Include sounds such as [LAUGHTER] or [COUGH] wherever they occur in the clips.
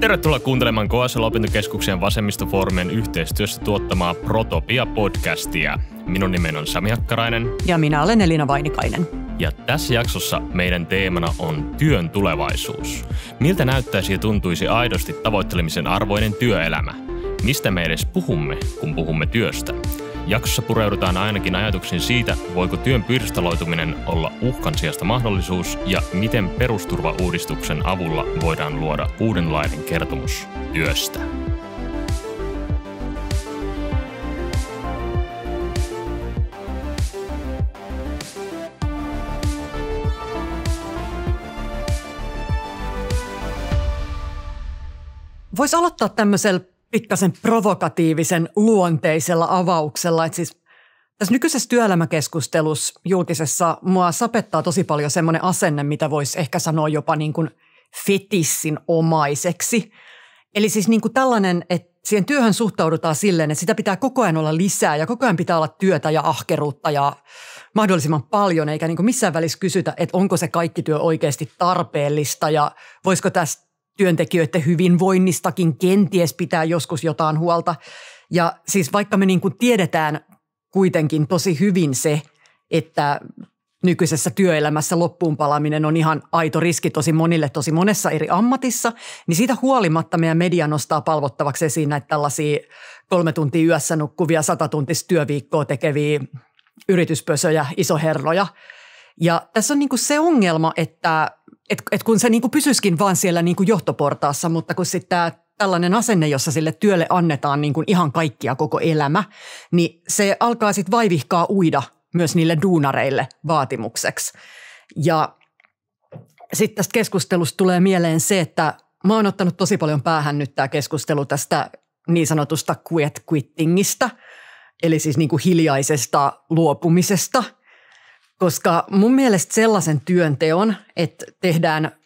Tervetuloa kuuntelemaan KSL Opintokeskuksen vasemmistofoorumien yhteistyössä tuottamaa Protopia-podcastia. Minun nimeni on Sami Hakkarainen. Ja minä olen Elina Vainikainen. Ja tässä jaksossa meidän teemana on työn tulevaisuus. Miltä näyttäisi ja tuntuisi aidosti tavoittelemisen arvoinen työelämä? Mistä me edes puhumme, kun puhumme työstä? Jaksossa pureudutaan ainakin ajatuksiin siitä, voiko työn pirstaloituminen olla uhkan sijasta mahdollisuus ja miten perusturvauudistuksen avulla voidaan luoda uudenlainen kertomus työstä. Voisi aloittaa tämmöisellä pikkasen provokatiivisen luonteisella avauksella. Että siis tässä nykyisessä työelämäkeskustelussa julkisessa mua sapettaa tosi paljon semmoinen asenne, mitä voisi ehkä sanoa jopa niin kuin fetissin omaiseksi. Eli siis niin kuin tällainen, että siihen työhön suhtaudutaan silleen, että sitä pitää koko ajan olla lisää ja koko ajan pitää olla työtä ja ahkeruutta ja mahdollisimman paljon, eikä niin kuin missään välissä kysytä, että onko se kaikki työ oikeasti tarpeellista ja voisiko tästä työntekijöiden hyvinvoinnistakin kenties pitää joskus jotain huolta. Ja siis vaikka me niin kuin tiedetään kuitenkin tosi hyvin se, että nykyisessä työelämässä loppuun palaaminen on ihan aito riski tosi monille tosi monessa eri ammatissa, niin siitä huolimatta meidän media nostaa palvottavaksi esiin näitä tällaisia kolme tuntia yössä nukkuvia satatuntista työviikkoa tekeviä yrityspösöjä, isoherroja. Ja tässä on niin kuin se ongelma, että et, et kun se niinku pysyiskin vaan siellä niinku johtoportaassa, mutta kun sitten tämä tällainen asenne, jossa sille työlle annetaan niinku ihan kaikkia koko elämä, niin se alkaa sitten vaivihkaa uida myös niille duunareille vaatimukseksi. Ja sitten tästä keskustelusta tulee mieleen se, että mä oon ottanut tosi paljon päähän nyt tämä keskustelu tästä niin sanotusta quiet quittingista, eli siis niin kuin hiljaisesta luopumisesta – koska mun mielestä sellaisen työnteon, että tehdään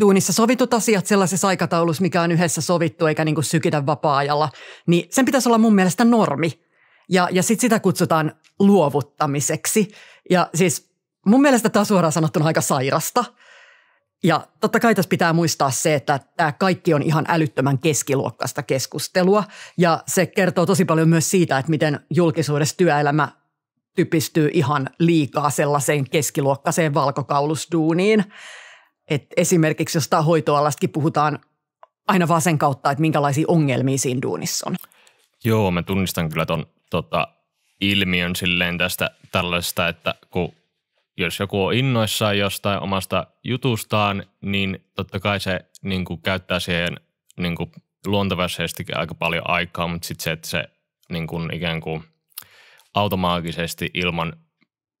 duunissa sovitut asiat sellaisessa aikataulussa, mikä on yhdessä sovittu eikä niin kuin sykitä vapaa-ajalla, niin sen pitäisi olla mun mielestä normi. Ja, ja sitten sitä kutsutaan luovuttamiseksi. Ja siis mun mielestä tämä on suoraan sanottuna aika sairasta. Ja totta kai tässä pitää muistaa se, että tämä kaikki on ihan älyttömän keskiluokkaista keskustelua. Ja se kertoo tosi paljon myös siitä, että miten julkisuudessa työelämä typistyy ihan liikaa sellaiseen keskiluokkaiseen valkokaulusduuniin. Et esimerkiksi jos hoitoalastakin puhutaan aina vaan sen kautta, että minkälaisia ongelmia siinä duunissa on. Joo, mä tunnistan kyllä ton tota, ilmiön silleen tästä tällaista, että kun jos joku on innoissaan jostain omasta jutustaan, niin totta kai se niin kuin, käyttää siihen niin kuin, luontevaisestikin aika paljon aikaa, mutta sitten se, että se niin kuin, ikään kuin automaagisesti ilman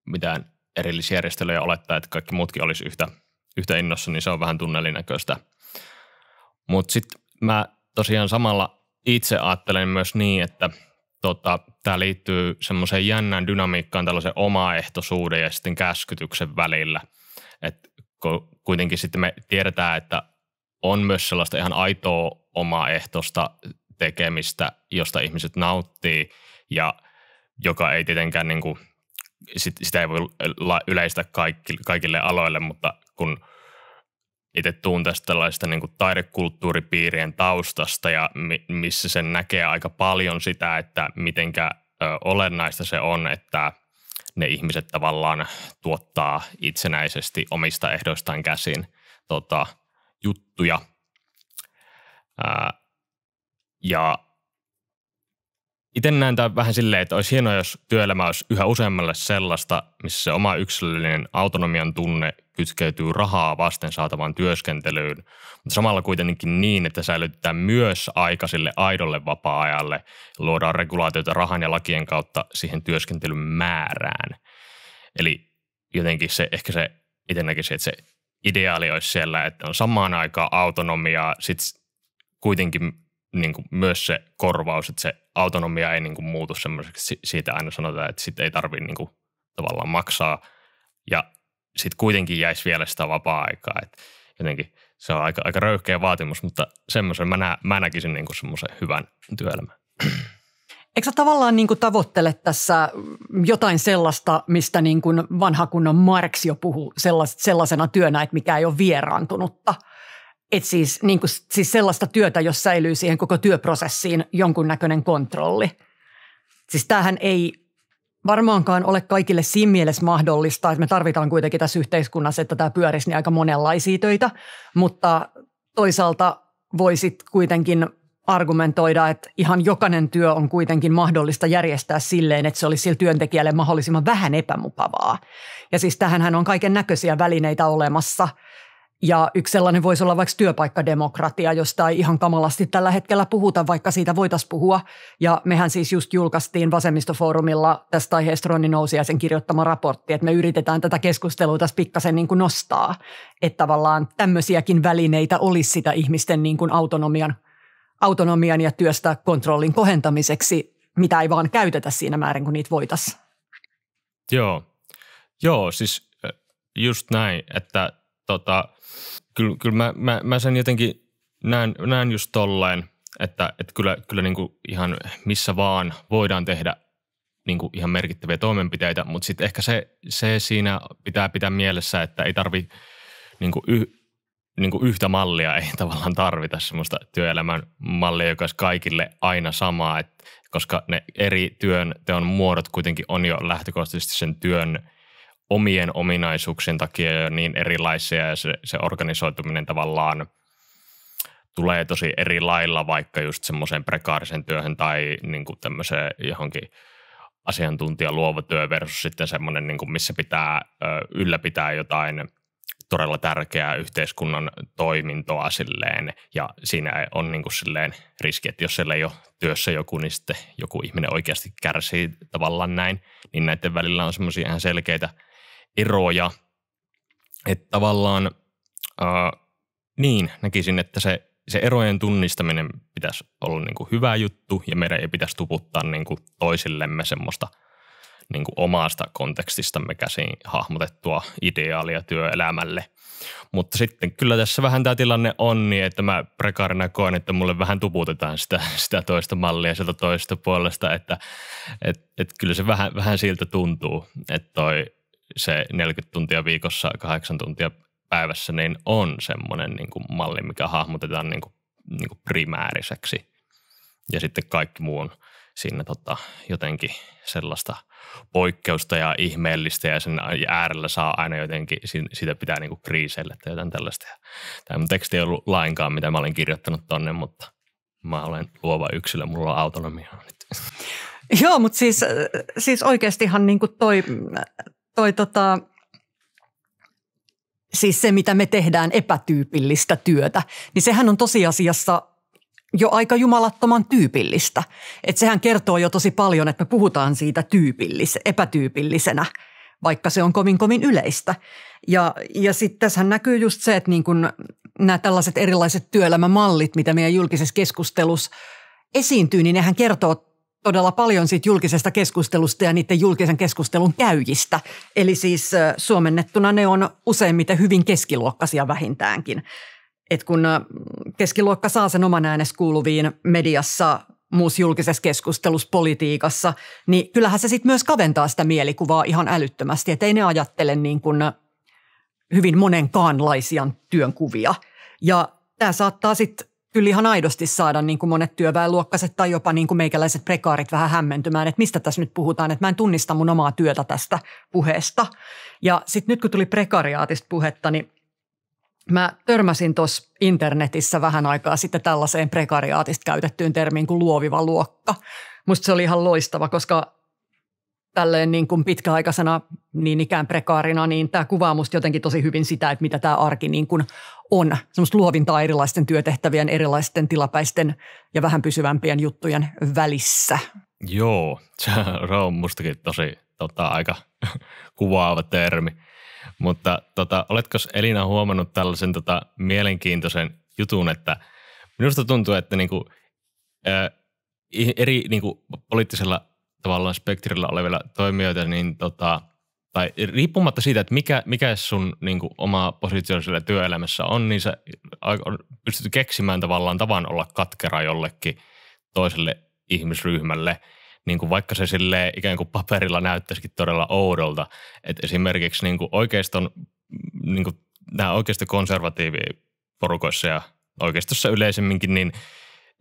mitään erillisjärjestelyjä olettaa, että kaikki muutkin olisi yhtä, yhtä innossa, niin se on vähän tunnelinäköistä. Mutta sitten mä tosiaan samalla itse ajattelen myös niin, että tota, tämä liittyy semmoiseen jännään dynamiikkaan tällaisen omaehtoisuuden ja sitten käskytyksen välillä. Et kuitenkin sitten me tiedetään, että on myös sellaista ihan aitoa omaehtoista tekemistä, josta ihmiset nauttii ja – joka ei tietenkään niin kuin, sit, sitä ei voi yleistä kaikki, kaikille aloille, mutta kun itse tuun tästä tällaista niin kuin taidekulttuuripiirien taustasta ja mi, missä sen näkee aika paljon sitä, että mitenkä ö, olennaista se on, että ne ihmiset tavallaan tuottaa itsenäisesti omista ehdoistaan käsin tota, juttuja. Ää, ja itse näen tämän vähän silleen, että olisi hienoa, jos työelämä olisi yhä useammalle sellaista, missä se oma yksilöllinen autonomian tunne kytkeytyy rahaa vasten saatavaan työskentelyyn, mutta samalla kuitenkin niin, että säilytetään myös aika sille aidolle vapaa-ajalle, luodaan regulaatioita rahan ja lakien kautta siihen työskentelyn määrään. Eli jotenkin se, ehkä se itse näkisin, että se ideaali olisi siellä, että on samaan aikaan autonomiaa, sitten kuitenkin niin kuin myös se korvaus, että se autonomia ei niin kuin muutu semmoiseksi, siitä aina sanotaan, että sit ei tarvitse niin tavallaan maksaa ja sitten kuitenkin jäisi vielä sitä vapaa-aikaa, että jotenkin se on aika, aika röyhkeä vaatimus, mutta semmoisen mä, nä, mä näkisin niin kuin semmoisen hyvän työelämän. Eikö sä tavallaan niin kuin tavoittele tässä jotain sellaista, mistä niin kuin vanha kunnon Marx jo puhuu sellaisena työnä, että mikä ei ole vieraantunutta – et siis, niin kuin, siis sellaista työtä, jossa säilyy siihen koko työprosessiin jonkunnäköinen kontrolli. Siis tämähän ei varmaankaan ole kaikille siinä mielessä mahdollista, että me tarvitaan kuitenkin tässä yhteiskunnassa, että tämä pyörisi niin aika monenlaisia töitä, mutta toisaalta voisit kuitenkin argumentoida, että ihan jokainen työ on kuitenkin mahdollista järjestää silleen, että se olisi sillä työntekijälle mahdollisimman vähän epämukavaa. Ja siis tähän on kaiken näköisiä välineitä olemassa – ja yksi sellainen voisi olla vaikka työpaikkademokratia, josta ei ihan kamalasti tällä hetkellä puhuta, vaikka siitä voitaisiin puhua. Ja mehän siis just julkaistiin vasemmistofoorumilla tästä aiheesta Ronni sen kirjoittama raportti, että me yritetään tätä keskustelua tässä pikkasen niin kuin nostaa, että tavallaan tämmöisiäkin välineitä olisi sitä ihmisten niin kuin autonomian, autonomian ja työstä kontrollin kohentamiseksi, mitä ei vaan käytetä siinä määrin, kun niitä voitaisiin. Joo. Joo, siis äh, just näin, että tota, Kyllä, kyllä mä, mä, mä sen jotenkin näen, näen just tolleen, että, että kyllä, kyllä niin kuin ihan missä vaan voidaan tehdä niin kuin ihan merkittäviä toimenpiteitä, mutta sitten ehkä se, se siinä pitää pitää mielessä, että ei tarvi niin kuin yh, niin kuin yhtä mallia ei [LAUGHS] tavallaan tarvita semmoista työelämän mallia, joka olisi kaikille aina samaa, että koska ne eri työn teon muodot kuitenkin on jo lähtökohtaisesti sen työn omien ominaisuuksien takia jo niin erilaisia ja se, se organisoituminen tavallaan tulee tosi eri lailla vaikka just semmoiseen prekaarisen työhön tai niin kuin tämmöiseen johonkin asiantuntija luova työ versus sitten semmoinen, niin kuin missä pitää ylläpitää jotain todella tärkeää yhteiskunnan toimintoa silleen ja siinä on niin kuin silleen riski, että jos siellä ei ole työssä joku, niin sitten joku ihminen oikeasti kärsii tavallaan näin, niin näiden välillä on semmoisia ihan selkeitä – eroja. Että tavallaan, ää, niin, näkisin, että se, se erojen tunnistaminen pitäisi olla niin kuin hyvä juttu ja meidän ei pitäisi tuputtaa niin kuin toisillemme semmoista niin kuin omasta kontekstistamme käsin hahmotettua ideaalia työelämälle. Mutta sitten kyllä tässä vähän tämä tilanne on niin, että mä prekaarina koen, että mulle vähän tuputetaan sitä, [LAUGHS] sitä toista mallia sieltä toista puolesta, että et, et kyllä se vähän, vähän siltä tuntuu, että toi se 40 tuntia viikossa, 8 tuntia päivässä, niin on semmoinen niin kuin malli, mikä hahmotetaan niin kuin, niin kuin primääriseksi. Ja sitten kaikki muu on siinä tota, jotenkin sellaista poikkeusta ja ihmeellistä ja sen äärellä saa aina jotenkin, sitä pitää niin kuin kriiseillä tai jotain tällaista. Tämä teksti ei ollut lainkaan, mitä mä olen kirjoittanut tonne, mutta mä olen luova yksilö, mulla on autonomia nyt. Joo, mutta siis, siis oikeastihan niin kuin toi toi tota, siis se, mitä me tehdään epätyypillistä työtä, niin sehän on tosiasiassa jo aika jumalattoman tyypillistä. Et sehän kertoo jo tosi paljon, että me puhutaan siitä tyypillis, epätyypillisenä, vaikka se on kovin kovin yleistä. Ja, ja sitten tässä näkyy just se, että niin kun nämä tällaiset erilaiset työelämämallit, mitä meidän julkisessa keskustelussa esiintyy, niin nehän kertoo todella paljon siitä julkisesta keskustelusta ja niiden julkisen keskustelun käyjistä. Eli siis suomennettuna ne on useimmiten hyvin keskiluokkaisia vähintäänkin. Et kun keskiluokka saa sen oman äänes kuuluviin mediassa, muussa julkisessa keskustelussa, politiikassa, niin kyllähän se sitten myös kaventaa sitä mielikuvaa ihan älyttömästi. Että ei ne ajattele niin kuin hyvin monenkaanlaisia työnkuvia. Ja tämä saattaa sitten kyllä ihan aidosti saada niin kuin monet työväenluokkaiset tai jopa niin kuin meikäläiset prekaarit vähän hämmentymään, että mistä tässä nyt puhutaan, että mä en tunnista mun omaa työtä tästä puheesta. Ja sitten nyt kun tuli prekariaatista puhetta, niin mä törmäsin tuossa internetissä vähän aikaa sitten tällaiseen prekariaatista käytettyyn termiin kuin luoviva luokka. Musta se oli ihan loistava, koska tälleen niin kuin pitkäaikaisena niin ikään prekaarina, niin tämä kuvaa musta jotenkin tosi hyvin sitä, että mitä tämä arki niin kuin on. Semmoista luovintaa erilaisten työtehtävien, erilaisten tilapäisten ja vähän pysyvämpien juttujen välissä. Joo, [LAUGHS] se on mustakin tosi tota, aika [LAUGHS] kuvaava termi. Mutta tota, oletko Elina huomannut tällaisen tota, mielenkiintoisen jutun, että minusta tuntuu, että niinku, ö, eri niinku, poliittisella tavallaan spektrillä olevilla toimijoita, niin tota, tai riippumatta siitä, että mikä, mikä sun niin kuin, oma positio siellä työelämässä on, niin sä pystyt keksimään tavallaan tavan olla katkera jollekin toiselle ihmisryhmälle, niin kuin vaikka se sille ikään kuin paperilla näyttäisikin todella oudolta. Et esimerkiksi niin kuin oikeiston, niin kuin, nämä porukoissa ja oikeistossa yleisemminkin, niin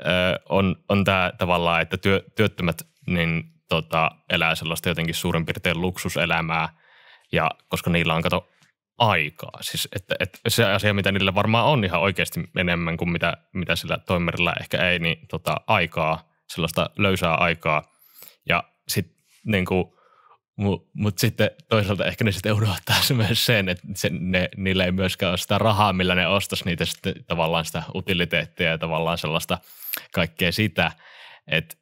ö, on, on tämä tavallaan, että työ, työttömät niin tota, elää sellaista jotenkin suurin piirtein luksuselämää, ja koska niillä on kato aikaa. Siis, että, että se asia, mitä niillä varmaan on ihan oikeasti enemmän kuin mitä, mitä sillä toimerilla ehkä ei, niin tota, aikaa, sellaista löysää aikaa. Ja sitten niin kuin, mutta mut sitten toisaalta ehkä ne sitten unohtaa se myös sen, että se, ne, niillä ei myöskään ole sitä rahaa, millä ne ostaisi niitä sitten tavallaan sitä utiliteettia ja tavallaan sellaista kaikkea sitä. Että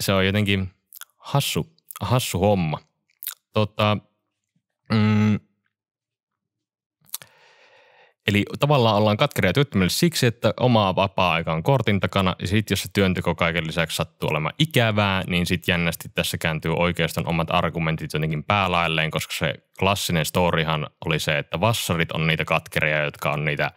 se on jotenkin – hassu, hassu homma. Tota, mm, Eli tavallaan ollaan katkeria työttömyydelle siksi, että omaa vapaa-aika on kortin takana ja sitten jos se työnteko kaiken lisäksi sattuu olemaan ikävää, niin sitten jännästi tässä kääntyy oikeastaan omat argumentit jotenkin päälailleen, koska se klassinen storihan oli se, että vassarit on niitä katkeria, jotka on niitä –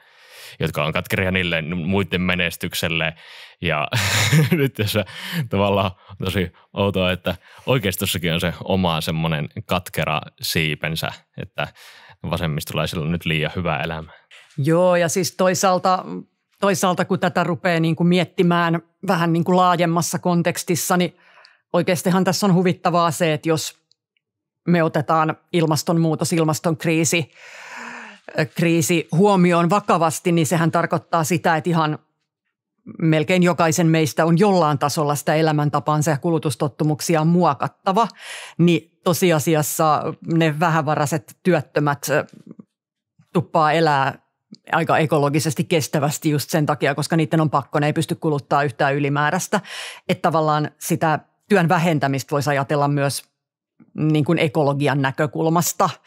jotka on katkeria niille muiden menestykselle. Ja [LAUGHS] nyt tässä tavallaan tosi outoa, että oikeistossakin on se oma semmoinen katkera siipensä, että vasemmistolaisilla on nyt liian hyvä elämä. Joo, ja siis toisaalta, toisaalta kun tätä rupeaa niin kuin miettimään vähän niin kuin laajemmassa kontekstissa, niin oikeastihan tässä on huvittavaa se, että jos me otetaan ilmastonmuutos, ilmastonkriisi kriisi huomioon vakavasti, niin sehän tarkoittaa sitä, että ihan melkein jokaisen meistä on jollain tasolla sitä elämäntapaansa ja kulutustottumuksia muokattava, niin tosiasiassa ne vähävaraiset työttömät tuppaa elää aika ekologisesti kestävästi just sen takia, koska niiden on pakko, ne ei pysty kuluttaa yhtään ylimääräistä. Että tavallaan sitä työn vähentämistä voisi ajatella myös niin kuin ekologian näkökulmasta –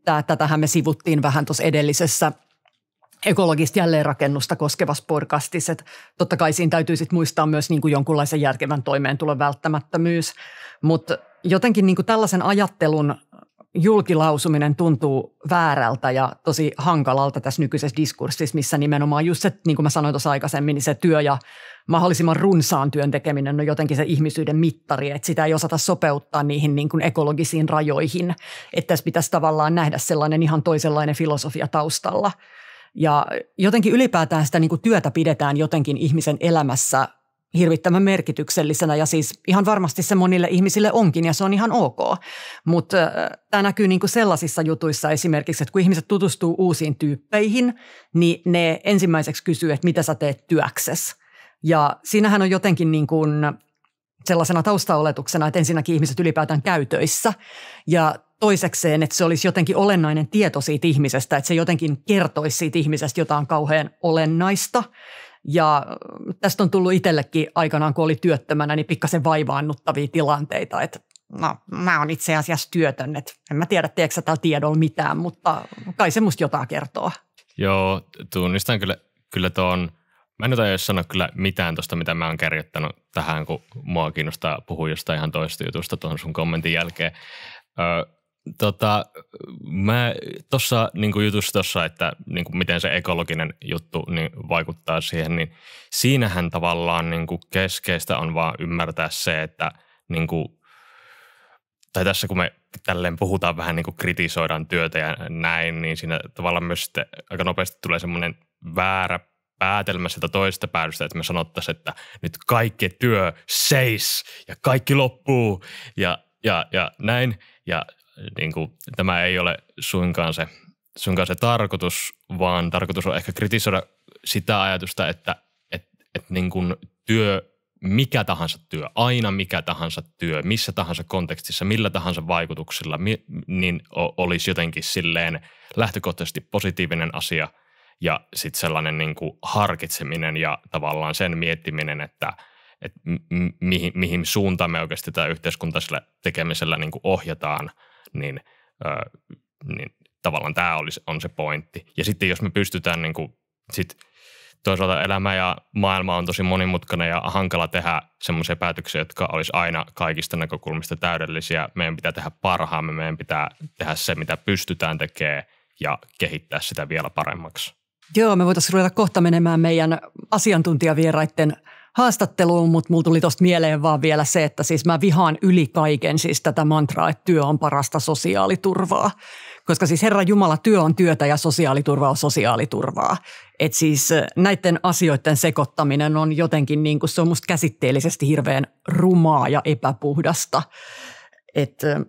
että tätähän me sivuttiin vähän tuossa edellisessä ekologista jälleenrakennusta koskevassa podcastissa. Että totta kai siinä täytyy sit muistaa myös niin kuin jonkunlaisen järkevän toimeentulon välttämättömyys, mutta jotenkin niin kuin tällaisen ajattelun julkilausuminen tuntuu väärältä ja tosi hankalalta tässä nykyisessä diskurssissa, missä nimenomaan just se, niin kuin mä sanoin tuossa aikaisemmin, niin se työ ja mahdollisimman runsaan työn tekeminen on jotenkin se ihmisyyden mittari, että sitä ei osata sopeuttaa niihin niin kuin ekologisiin rajoihin. Että tässä pitäisi tavallaan nähdä sellainen ihan toisenlainen filosofia taustalla. Ja jotenkin ylipäätään sitä niin kuin työtä pidetään jotenkin ihmisen elämässä hirvittävän merkityksellisenä ja siis ihan varmasti se monille ihmisille onkin ja se on ihan ok. Mutta äh, tämä näkyy niinku kuin sellaisissa jutuissa esimerkiksi, että kun ihmiset tutustuu uusiin tyyppeihin, niin ne ensimmäiseksi kysyy, että mitä sä teet työksessä. Ja siinähän on jotenkin niin kuin sellaisena taustaoletuksena, että ensinnäkin ihmiset ylipäätään käytöissä ja toisekseen, että se olisi jotenkin olennainen tieto siitä ihmisestä, että se jotenkin kertoisi siitä ihmisestä jotain kauhean olennaista – ja äh, tästä on tullut itsellekin aikanaan, kun oli työttömänä, niin pikkasen vaivaannuttavia tilanteita, että no mä oon itse asiassa työtön, että en mä tiedä, teekö sä tällä tiedolla mitään, mutta kai se musta jotain kertoo. Joo, tunnistan kyllä, kyllä tuon. Mä en osaa sanoa kyllä mitään tuosta, mitä mä oon kirjoittanut tähän, kun mua kiinnostaa puhua jostain ihan toista jutusta tuon sun kommentin jälkeen. Öö, Tota, mä tuossa niin jutussa tuossa, että niin kuin miten se ekologinen juttu niin vaikuttaa siihen, niin siinähän tavallaan niin kuin keskeistä on vaan ymmärtää se, että niin kuin, tai tässä kun me tälleen puhutaan vähän niin kuin kritisoidaan työtä ja näin, niin siinä tavallaan myös sitten aika nopeasti tulee semmoinen väärä päätelmä sitä toista päädystä, että me sanottaisiin, että nyt kaikki työ seis ja kaikki loppuu ja, ja, ja näin. Ja niin kuin, tämä ei ole suinkaan se, suinkaan se tarkoitus, vaan tarkoitus on ehkä kritisoida sitä ajatusta, että et, et niin kuin työ, mikä tahansa työ, aina mikä tahansa työ, missä tahansa kontekstissa, millä tahansa vaikutuksilla, mi, niin olisi jotenkin silleen lähtökohtaisesti positiivinen asia ja sitten sellainen niin kuin harkitseminen ja tavallaan sen miettiminen, että – että mihin, mihin suuntaan me oikeasti tätä yhteiskuntaisella tekemisellä niin kuin ohjataan – niin, äh, niin tavallaan tämä olisi, on se pointti. Ja sitten jos me pystytään niin kuin, sit toisaalta elämä ja maailma on tosi monimutkainen ja hankala tehdä semmoisia päätöksiä, jotka olisi aina kaikista näkökulmista täydellisiä. Meidän pitää tehdä parhaamme, meidän pitää tehdä se, mitä pystytään tekemään ja kehittää sitä vielä paremmaksi. Joo, me voitaisiin ruveta kohta menemään meidän asiantuntijavieraiden haastatteluun, mutta mulla tuli tuosta mieleen vaan vielä se, että siis mä vihaan yli kaiken siis tätä mantraa, että työ on parasta sosiaaliturvaa. Koska siis Herra Jumala, työ on työtä ja sosiaaliturva on sosiaaliturvaa. Et siis äh, näiden asioiden sekoittaminen on jotenkin niin kuin se on musta käsitteellisesti hirveän rumaa ja epäpuhdasta. Että äh,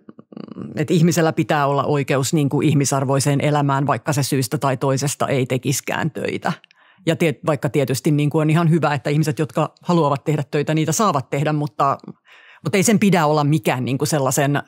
et ihmisellä pitää olla oikeus niin kuin ihmisarvoiseen elämään, vaikka se syystä tai toisesta ei tekiskään töitä – ja tiet, vaikka tietysti niin kuin on ihan hyvä, että ihmiset, jotka haluavat tehdä töitä, niitä saavat tehdä, mutta, mutta ei sen pidä olla mikään niin kuin sellaisen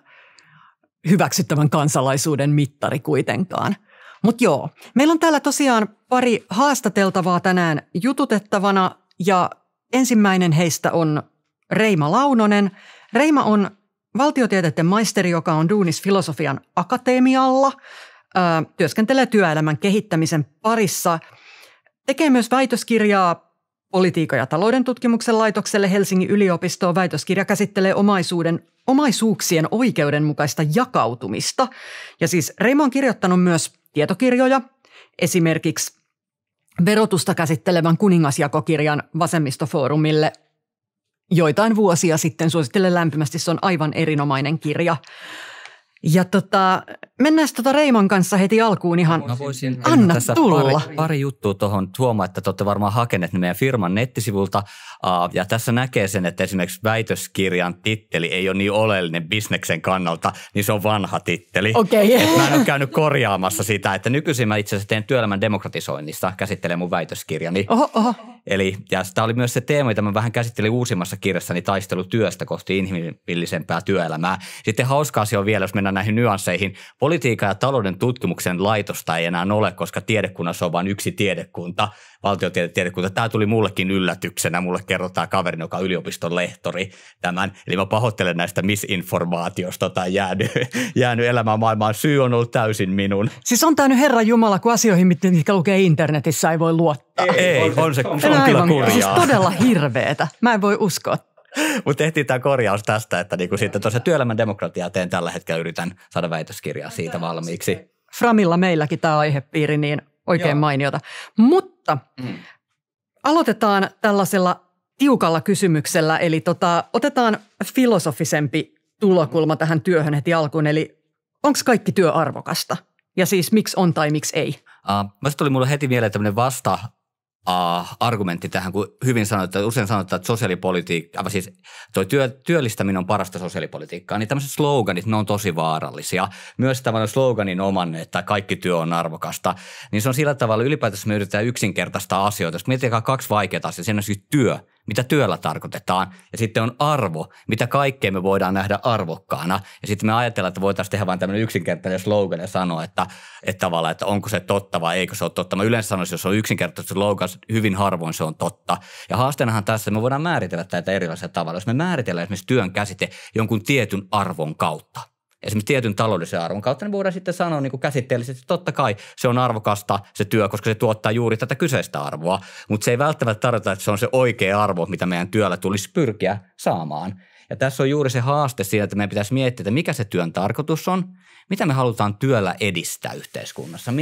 hyväksyttävän kansalaisuuden mittari kuitenkaan. Mutta joo, meillä on täällä tosiaan pari haastateltavaa tänään jututettavana ja ensimmäinen heistä on Reima Launonen. Reima on valtiotieteiden maisteri, joka on duunis filosofian akatemialla, öö, työskentelee työelämän kehittämisen parissa – Tekee myös väitöskirjaa politiikan ja talouden tutkimuksen laitokselle Helsingin yliopistoon. Väitöskirja käsittelee omaisuuden omaisuuksien oikeudenmukaista jakautumista. Ja siis Reimo on kirjoittanut myös tietokirjoja, esimerkiksi verotusta käsittelevän kuningasjakokirjan vasemmistofoorumille joitain vuosia sitten. Suosittelen lämpimästi, se on aivan erinomainen kirja. Ja tota, mennään tota Reiman kanssa heti alkuun ihan. Mä voisin Anna tässä tulla. Pari, pari juttua tuohon. Huomaa, että te olette varmaan hakeneet meidän firman nettisivulta. Ja tässä näkee sen, että esimerkiksi väitöskirjan titteli ei ole niin oleellinen bisneksen kannalta, niin se on vanha titteli. Okei. Okay. Et mä en ole käynyt korjaamassa sitä, että nykyisin mä itse asiassa teen työelämän demokratisoinnista, käsittelen mun väitöskirjani. Oho, oho. Eli ja tämä oli myös se teema, jota mä vähän käsittelin uusimmassa kirjassani taistelu työstä kohti inhimillisempää työelämää. Sitten hauska asia on vielä, jos mennään näihin nyansseihin. Politiikan ja talouden tutkimuksen laitosta ei enää ole, koska tiedekunnassa on vain yksi tiedekunta, valtiotiedekunta. Tämä tuli mullekin yllätyksenä, mulle kerro tämä kaveri, joka on yliopiston lehtori tämän. Eli mä pahoittelen näistä misinformaatiosta tai jäänyt, [LAUGHS] jäänyt elämään maailmaan. Syy on ollut täysin minun. Siis on tämä nyt Herra Jumala, kun asioihin, mitkä lukee internetissä, ei voi luottaa. Ei, ei on se, on, se on kyllä kurjaa. Siis todella hirveetä. Mä en voi uskoa mutta tehtiin tämä korjaus tästä, että niinku sitten tuossa työelämän demokratiaa teen tällä hetkellä, yritän saada väitöskirjaa siitä valmiiksi. Framilla meilläkin tämä aihepiiri, niin oikein Joo. mainiota. Mutta mm. aloitetaan tällaisella tiukalla kysymyksellä, eli tota, otetaan filosofisempi tulokulma tähän työhön heti alkuun, eli onko kaikki työ arvokasta? Ja siis miksi on tai miksi ei? Uh, tuli mulle heti mieleen tämmöinen vasta uh, argumentti tähän, kun hyvin että usein sanotaan, että sosiaalipolitiikka, siis toi työ, työllistäminen on parasta sosiaalipolitiikkaa, niin tämmöiset sloganit, ne on tosi vaarallisia. Myös tämmöinen sloganin oman, että kaikki työ on arvokasta, niin se on sillä tavalla ylipäätänsä me yritetään yksinkertaistaa asioita. Jos mietitään kaksi vaikeaa asiaa, siinä on siis työ mitä työllä tarkoitetaan, ja sitten on arvo, mitä kaikkea me voidaan nähdä arvokkaana. Ja sitten me ajatellaan, että voitaisiin tehdä vain tämmöinen yksinkertainen slogan ja sanoa, että, että tavallaan, että onko se totta vai eikö se ole totta. Mä yleensä sanoisin, jos on yksinkertainen slogan, hyvin harvoin se on totta. Ja haasteenahan tässä, me voidaan määritellä tätä erilaisella tavalla. Jos me määritellään esimerkiksi työn käsite jonkun tietyn arvon kautta – esimerkiksi tietyn taloudellisen arvon kautta, niin voidaan sitten sanoa niin käsitteellisesti, että totta kai se on arvokasta se työ, koska se tuottaa juuri tätä kyseistä arvoa, mutta se ei välttämättä tarkoita, että se on se oikea arvo, mitä meidän työllä tulisi pyrkiä saamaan. Ja tässä on juuri se haaste siinä, että meidän pitäisi miettiä, että mikä se työn tarkoitus on, mitä me halutaan työllä edistää yhteiskunnassa,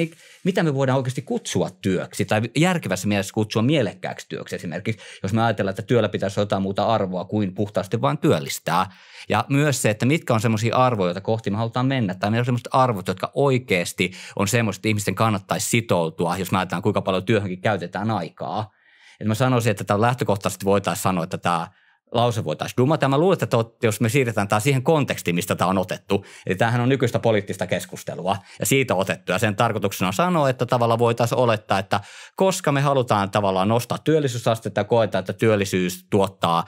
mitä me voidaan oikeasti kutsua työksi tai järkevässä mielessä kutsua mielekkääksi työksi esimerkiksi, jos me ajatellaan, että työllä pitäisi jotain muuta arvoa kuin puhtaasti vain työllistää. Ja myös se, että mitkä on semmoisia arvoja, joita kohti me halutaan mennä tai meillä on semmoiset arvot, jotka oikeasti on semmoiset, että ihmisten kannattaisi sitoutua, jos me ajatellaan, kuinka paljon työhönkin käytetään aikaa. Et mä sanoisin, että tämä lähtökohtaisesti voitaisiin sanoa, että tämä – lause voitaisiin dumata. Mä luulen, että jos me siirretään tämä siihen kontekstiin, mistä tämä on otettu. Eli niin tämähän on nykyistä poliittista keskustelua ja siitä otettu. Ja sen tarkoituksena on sanoa, että tavallaan voitaisiin olettaa, että koska me halutaan tavallaan nostaa työllisyysastetta ja koeta, että työllisyys tuottaa,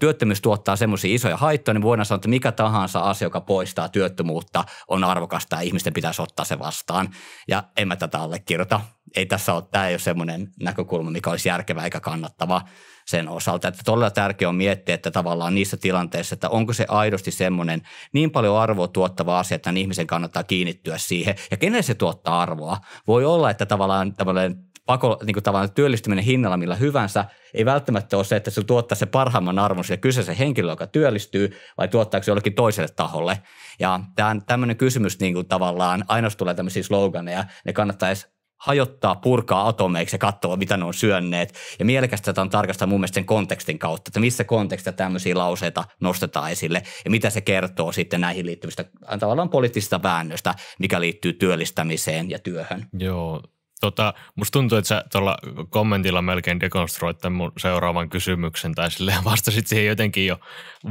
työttömyys tuottaa semmoisia isoja haittoja, niin voidaan sanoa, että mikä tahansa asia, joka poistaa työttömyyttä, on arvokasta ja ihmisten pitäisi ottaa se vastaan. Ja en mä tätä allekirjoita. Ei tässä ole, tämä ei ole semmoinen näkökulma, mikä olisi järkevä eikä kannattava sen osalta. Että todella tärkeää on miettiä, että tavallaan niissä tilanteissa, että onko se aidosti semmoinen niin paljon arvoa tuottava asia, että ihmisen kannattaa kiinnittyä siihen. Ja kenelle se tuottaa arvoa? Voi olla, että tavallaan tämmöinen pako, niin kuin tavallaan työllistyminen hinnalla millä hyvänsä, ei välttämättä ole se, että se tuottaa se parhaimman arvon sille kyseessä henkilölle, joka työllistyy, vai tuottaako se jollekin toiselle taholle. Ja tämän, tämmöinen kysymys niin kuin tavallaan aina tulee tämmöisiä sloganeja, ne kannattaisi hajottaa, purkaa atomeiksi ja katsoa, mitä ne on syönneet. Ja mielekästä tätä on tarkastaa mun mielestä sen kontekstin kautta, että missä kontekstissa tämmöisiä lauseita nostetaan esille ja mitä se kertoo sitten näihin liittyvistä tavallaan poliittisista väännöistä, mikä liittyy työllistämiseen ja työhön. Joo, Tota, musta tuntuu, että sä tuolla kommentilla melkein dekonstruoit tämän mun seuraavan kysymyksen tai sille vastasit siihen jotenkin jo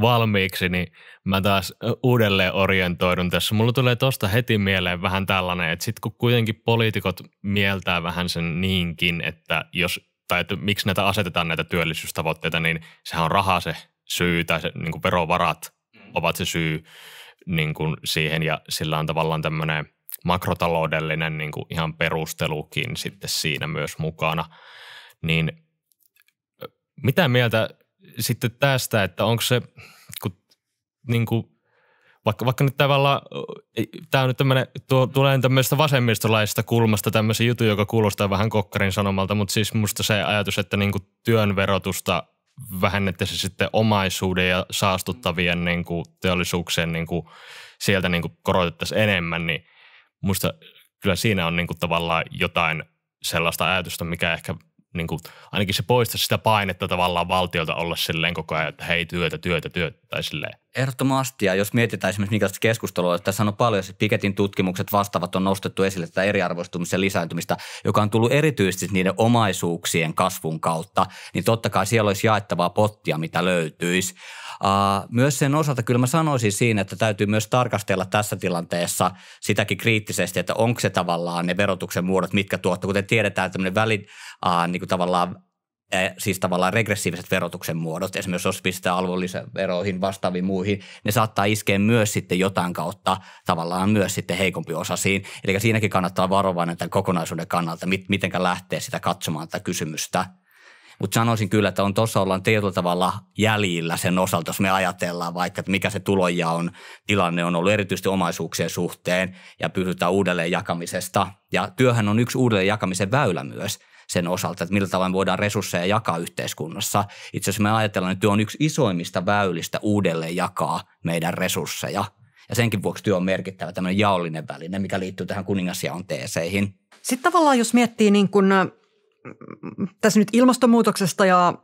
valmiiksi, niin mä taas uudelleen orientoidun tässä. Mulla tulee tosta heti mieleen vähän tällainen, että sitten kun kuitenkin poliitikot mieltää vähän sen niinkin, että jos tai että miksi näitä asetetaan näitä työllisyystavoitteita, niin sehän on raha se syy tai se, niin kuin verovarat mm. ovat se syy niin kuin siihen ja sillä on tavallaan tämmöinen – makrotaloudellinen niin kuin ihan perustelukin sitten siinä myös mukana. Niin mitä mieltä sitten tästä, että onko se, kun, niin kuin, vaikka, vaikka nyt tavallaan, tämä on nyt tämmöinen, tuo, tulee tämmöisestä vasemmistolaisesta kulmasta tämmöisen jutun, joka kuulostaa vähän kokkarin sanomalta, mutta siis musta se ajatus, että niin kuin työn verotusta vähennettäisiin sitten omaisuuden ja saastuttavien niin kuin teollisuuksien niin kuin sieltä niin kuin korotettaisiin enemmän, niin – musta kyllä siinä on niin kuin tavallaan jotain sellaista ajatusta, mikä ehkä niin kuin, ainakin se poistaisi sitä painetta tavallaan valtiolta olla silleen koko ajan, että hei työtä, työtä, työtä tai silleen. Ehdottomasti ja jos mietitään esimerkiksi minkälaista keskustelua, että tässä on paljon, että siis Piketin tutkimukset vastaavat on nostettu esille tätä eriarvoistumisen lisääntymistä, joka on tullut erityisesti niiden omaisuuksien kasvun kautta, niin totta kai siellä olisi jaettavaa pottia, mitä löytyisi myös sen osalta kyllä mä sanoisin siinä, että täytyy myös tarkastella tässä tilanteessa sitäkin kriittisesti, että onko se tavallaan ne verotuksen muodot, mitkä tuottaa. Kuten tiedetään, tämmöinen väli, uh, niin kuin tavallaan siis tavallaan regressiiviset verotuksen muodot, esimerkiksi jos pistää veroihin vastaaviin muihin, ne saattaa iskeä myös sitten jotain kautta tavallaan myös sitten heikompi osasiin. Eli siinäkin kannattaa varovainen tämän kokonaisuuden kannalta, mitenkä lähtee sitä katsomaan tätä kysymystä – mutta sanoisin kyllä, että on tuossa ollaan tietyllä tavalla jäljillä sen osalta, jos me ajatellaan vaikka, että mikä se tuloja on, tilanne on ollut erityisesti omaisuuksien suhteen ja pysytään uudelleen jakamisesta. Ja työhän on yksi uudelleen jakamisen väylä myös sen osalta, että millä tavalla voidaan resursseja jakaa yhteiskunnassa. Itse asiassa me ajatellaan, että työ on yksi isoimmista väylistä uudelleen jakaa meidän resursseja. Ja senkin vuoksi työ on merkittävä tämmöinen jaollinen väline, mikä liittyy tähän kuningasjaon teeseihin. Sitten tavallaan jos miettii niin kuin tässä nyt ilmastonmuutoksesta ja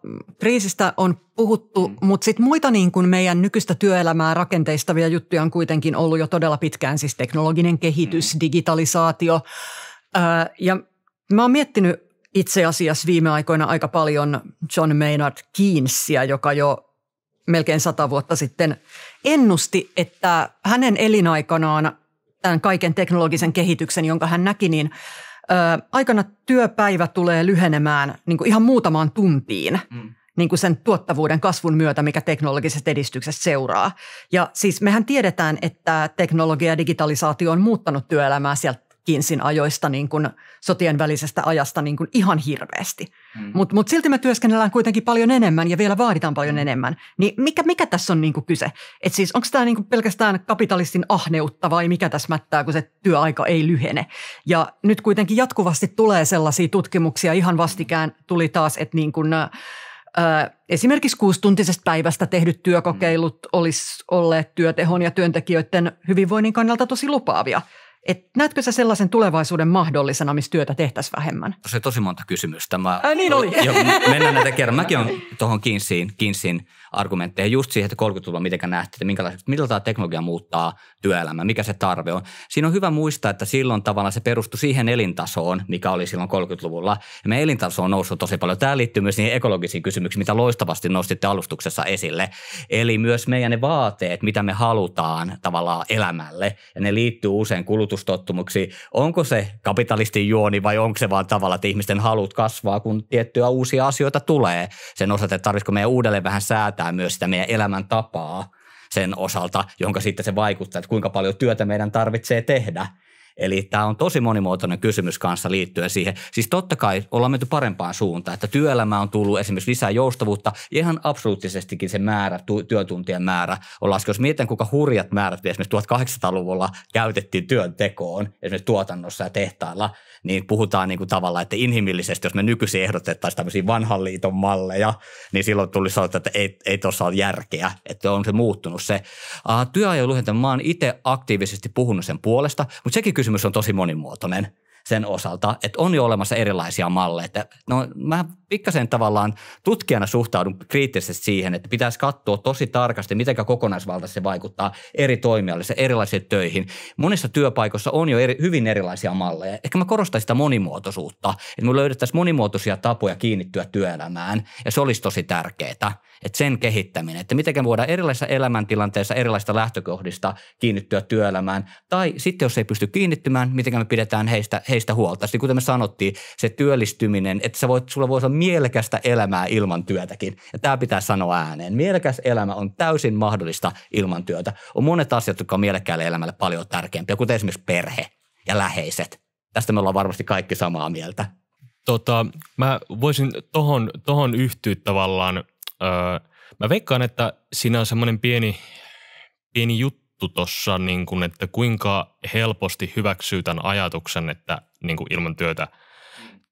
kriisistä on puhuttu, mm. mutta sitten muita niin kuin meidän nykyistä työelämää rakenteistavia juttuja on kuitenkin ollut jo todella pitkään, siis teknologinen kehitys, mm. digitalisaatio. Ää, ja mä oon miettinyt itse asiassa viime aikoina aika paljon John Maynard Keynesia, joka jo melkein sata vuotta sitten ennusti, että hänen elinaikanaan tämän kaiken teknologisen kehityksen, jonka hän näki, niin – aikana työpäivä tulee lyhenemään niin kuin ihan muutamaan tuntiin. Mm niin kuin sen tuottavuuden kasvun myötä, mikä teknologisesta edistyksestä seuraa. Ja siis mehän tiedetään, että teknologia ja digitalisaatio on muuttanut työelämää sieltä Kinsin ajoista, niin kuin sotien välisestä ajasta niin kuin ihan hirveästi. Mm. Mutta mut silti me työskennellään kuitenkin paljon enemmän ja vielä vaaditaan paljon mm. enemmän. Niin mikä, mikä tässä on niin kuin kyse? Et siis onko tämä niin kuin pelkästään kapitalistin ahneutta vai mikä tässä mättää, kun se työaika ei lyhene? Ja nyt kuitenkin jatkuvasti tulee sellaisia tutkimuksia, ihan vastikään tuli taas, että niin kuin, esimerkiksi kuustuntisesta päivästä tehdyt työkokeilut mm. olisi olleet työtehon ja työntekijöiden hyvinvoinnin kannalta tosi lupaavia – et näetkö sä sellaisen tulevaisuuden mahdollisena, missä työtä tehtäisiin vähemmän? Se tosi monta kysymystä. Mä, Ää, niin oli. Jo, mennään näitä kerran. Mäkin on tuohon Kinsiin, Kinsin argumentteihin just siihen, että 30-luvulla miten nähtiin, että millä tämä teknologia muuttaa työelämää, mikä se tarve on. Siinä on hyvä muistaa, että silloin tavallaan se perustui siihen elintasoon, mikä oli silloin 30-luvulla. Ja meidän elintaso on noussut tosi paljon. Tämä liittyy myös niihin ekologisiin kysymyksiin, mitä loistavasti nostitte alustuksessa esille. Eli myös meidän ne vaateet, mitä me halutaan tavallaan elämälle, ja ne liittyy usein kulutus kulutustottumuksiin. Onko se kapitalistin juoni vai onko se vaan tavalla, että ihmisten halut kasvaa, kun tiettyjä uusia asioita tulee sen osalta, että tarvitsisiko meidän uudelleen vähän säätää myös sitä meidän elämäntapaa sen osalta, jonka sitten se vaikuttaa, että kuinka paljon työtä meidän tarvitsee tehdä – Eli tämä on tosi monimuotoinen kysymys kanssa liittyen siihen. Siis totta kai ollaan menty parempaan suuntaan, että työelämä on tullut esimerkiksi lisää joustavuutta ihan absoluuttisestikin se määrä, työtuntien määrä on laskenut. Jos mietitään, kuinka hurjat määrät esimerkiksi 1800-luvulla käytettiin työntekoon esimerkiksi tuotannossa ja tehtailla, niin puhutaan niin kuin tavallaan, että inhimillisesti, jos me nykyisin ehdotettaisiin tämmöisiä vanhan liiton malleja, niin silloin tuli sanoa, että ei, ei tuossa ole järkeä, että on se muuttunut se. Uh, työajan mä oon itse aktiivisesti puhunut sen puolesta, mutta sekin kysymys on tosi monimuotoinen sen osalta, että on jo olemassa erilaisia malleja. No, mä pikkasen tavallaan tutkijana suhtaudun kriittisesti siihen, että pitäisi katsoa tosi tarkasti, miten kokonaisvaltaisesti se vaikuttaa eri se erilaisiin töihin. Monissa työpaikoissa on jo eri, hyvin erilaisia malleja. Ehkä mä korostan sitä monimuotoisuutta, että me löydettäisiin monimuotoisia tapoja kiinnittyä työelämään ja se olisi tosi tärkeää, että sen kehittäminen, että miten me voidaan erilaisissa elämäntilanteissa, erilaisista lähtökohdista kiinnittyä työelämään tai sitten jos ei pysty kiinnittymään, miten me pidetään heistä, heistä huolta. Sitten kuten me sanottiin, se työllistyminen, että sä voit, sulla voi olla mielekästä elämää ilman työtäkin. Ja tämä pitää sanoa ääneen. Mielekäs elämä on täysin mahdollista ilman työtä. On monet asiat, jotka on mielekkäälle elämälle paljon tärkeämpiä, kuten esimerkiksi perhe ja läheiset. Tästä me ollaan varmasti kaikki samaa mieltä. Tota, mä voisin tohon, tohon yhtyä tavallaan. Öö, mä veikkaan, että siinä on semmoinen pieni, pieni juttu tossa, niin että kuinka helposti hyväksyy tämän ajatuksen, että niin kuin ilman työtä –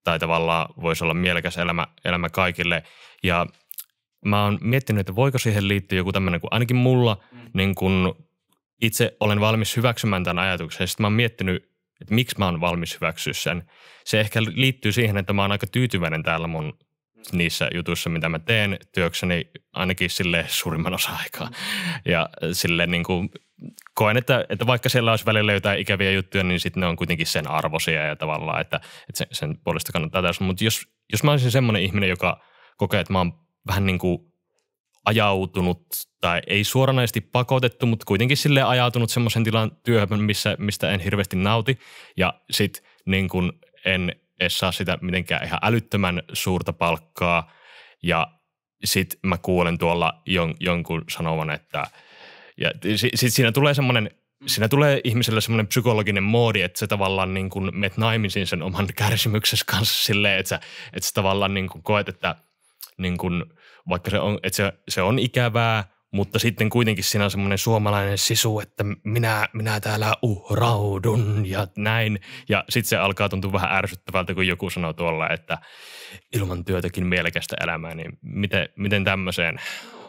tai tavallaan voisi olla mielekäs elämä, elämä kaikille. Ja mä oon miettinyt, että voiko siihen liittyä joku tämmöinen, kun ainakin mulla mm. niin kun itse olen valmis hyväksymään tämän ajatuksen. Sitten mä oon miettinyt, että miksi mä oon valmis hyväksyä sen. Se ehkä liittyy siihen, että mä oon aika tyytyväinen täällä mun niissä jutuissa, mitä mä teen työkseni ainakin sille suurimman osa aikaa. Ja sille niin kuin koen, että, että vaikka siellä olisi välillä jotain ikäviä juttuja, niin sitten ne on kuitenkin sen arvoisia ja tavallaan, että, että sen, sen puolesta kannattaa täysin. Mutta jos, jos mä olisin semmoinen ihminen, joka kokee, että mä oon vähän niin kuin ajautunut tai ei suoranaisesti pakotettu, mutta kuitenkin sille ajautunut semmoisen tilan työhön, missä, mistä en hirveästi nauti ja sitten niin kuin en – edes saa sitä mitenkään ihan älyttömän suurta palkkaa. Ja sitten mä kuulen tuolla jon, jonkun sanovan, että ja sitten siinä tulee semmoinen siinä tulee ihmiselle semmoinen psykologinen moodi, että se tavallaan niin kuin met naimisiin sen oman kärsimyksessä kanssa silleen, että sä, että sä tavallaan niin kuin koet, että niin kuin, vaikka se on, että se, se on ikävää, mutta sitten kuitenkin siinä on semmoinen suomalainen sisu, että minä, minä täällä uhraudun ja näin. Ja sitten se alkaa tuntua vähän ärsyttävältä, kun joku sanoo tuolla, että ilman työtäkin mielekästä elämää, niin miten, miten tämmöiseen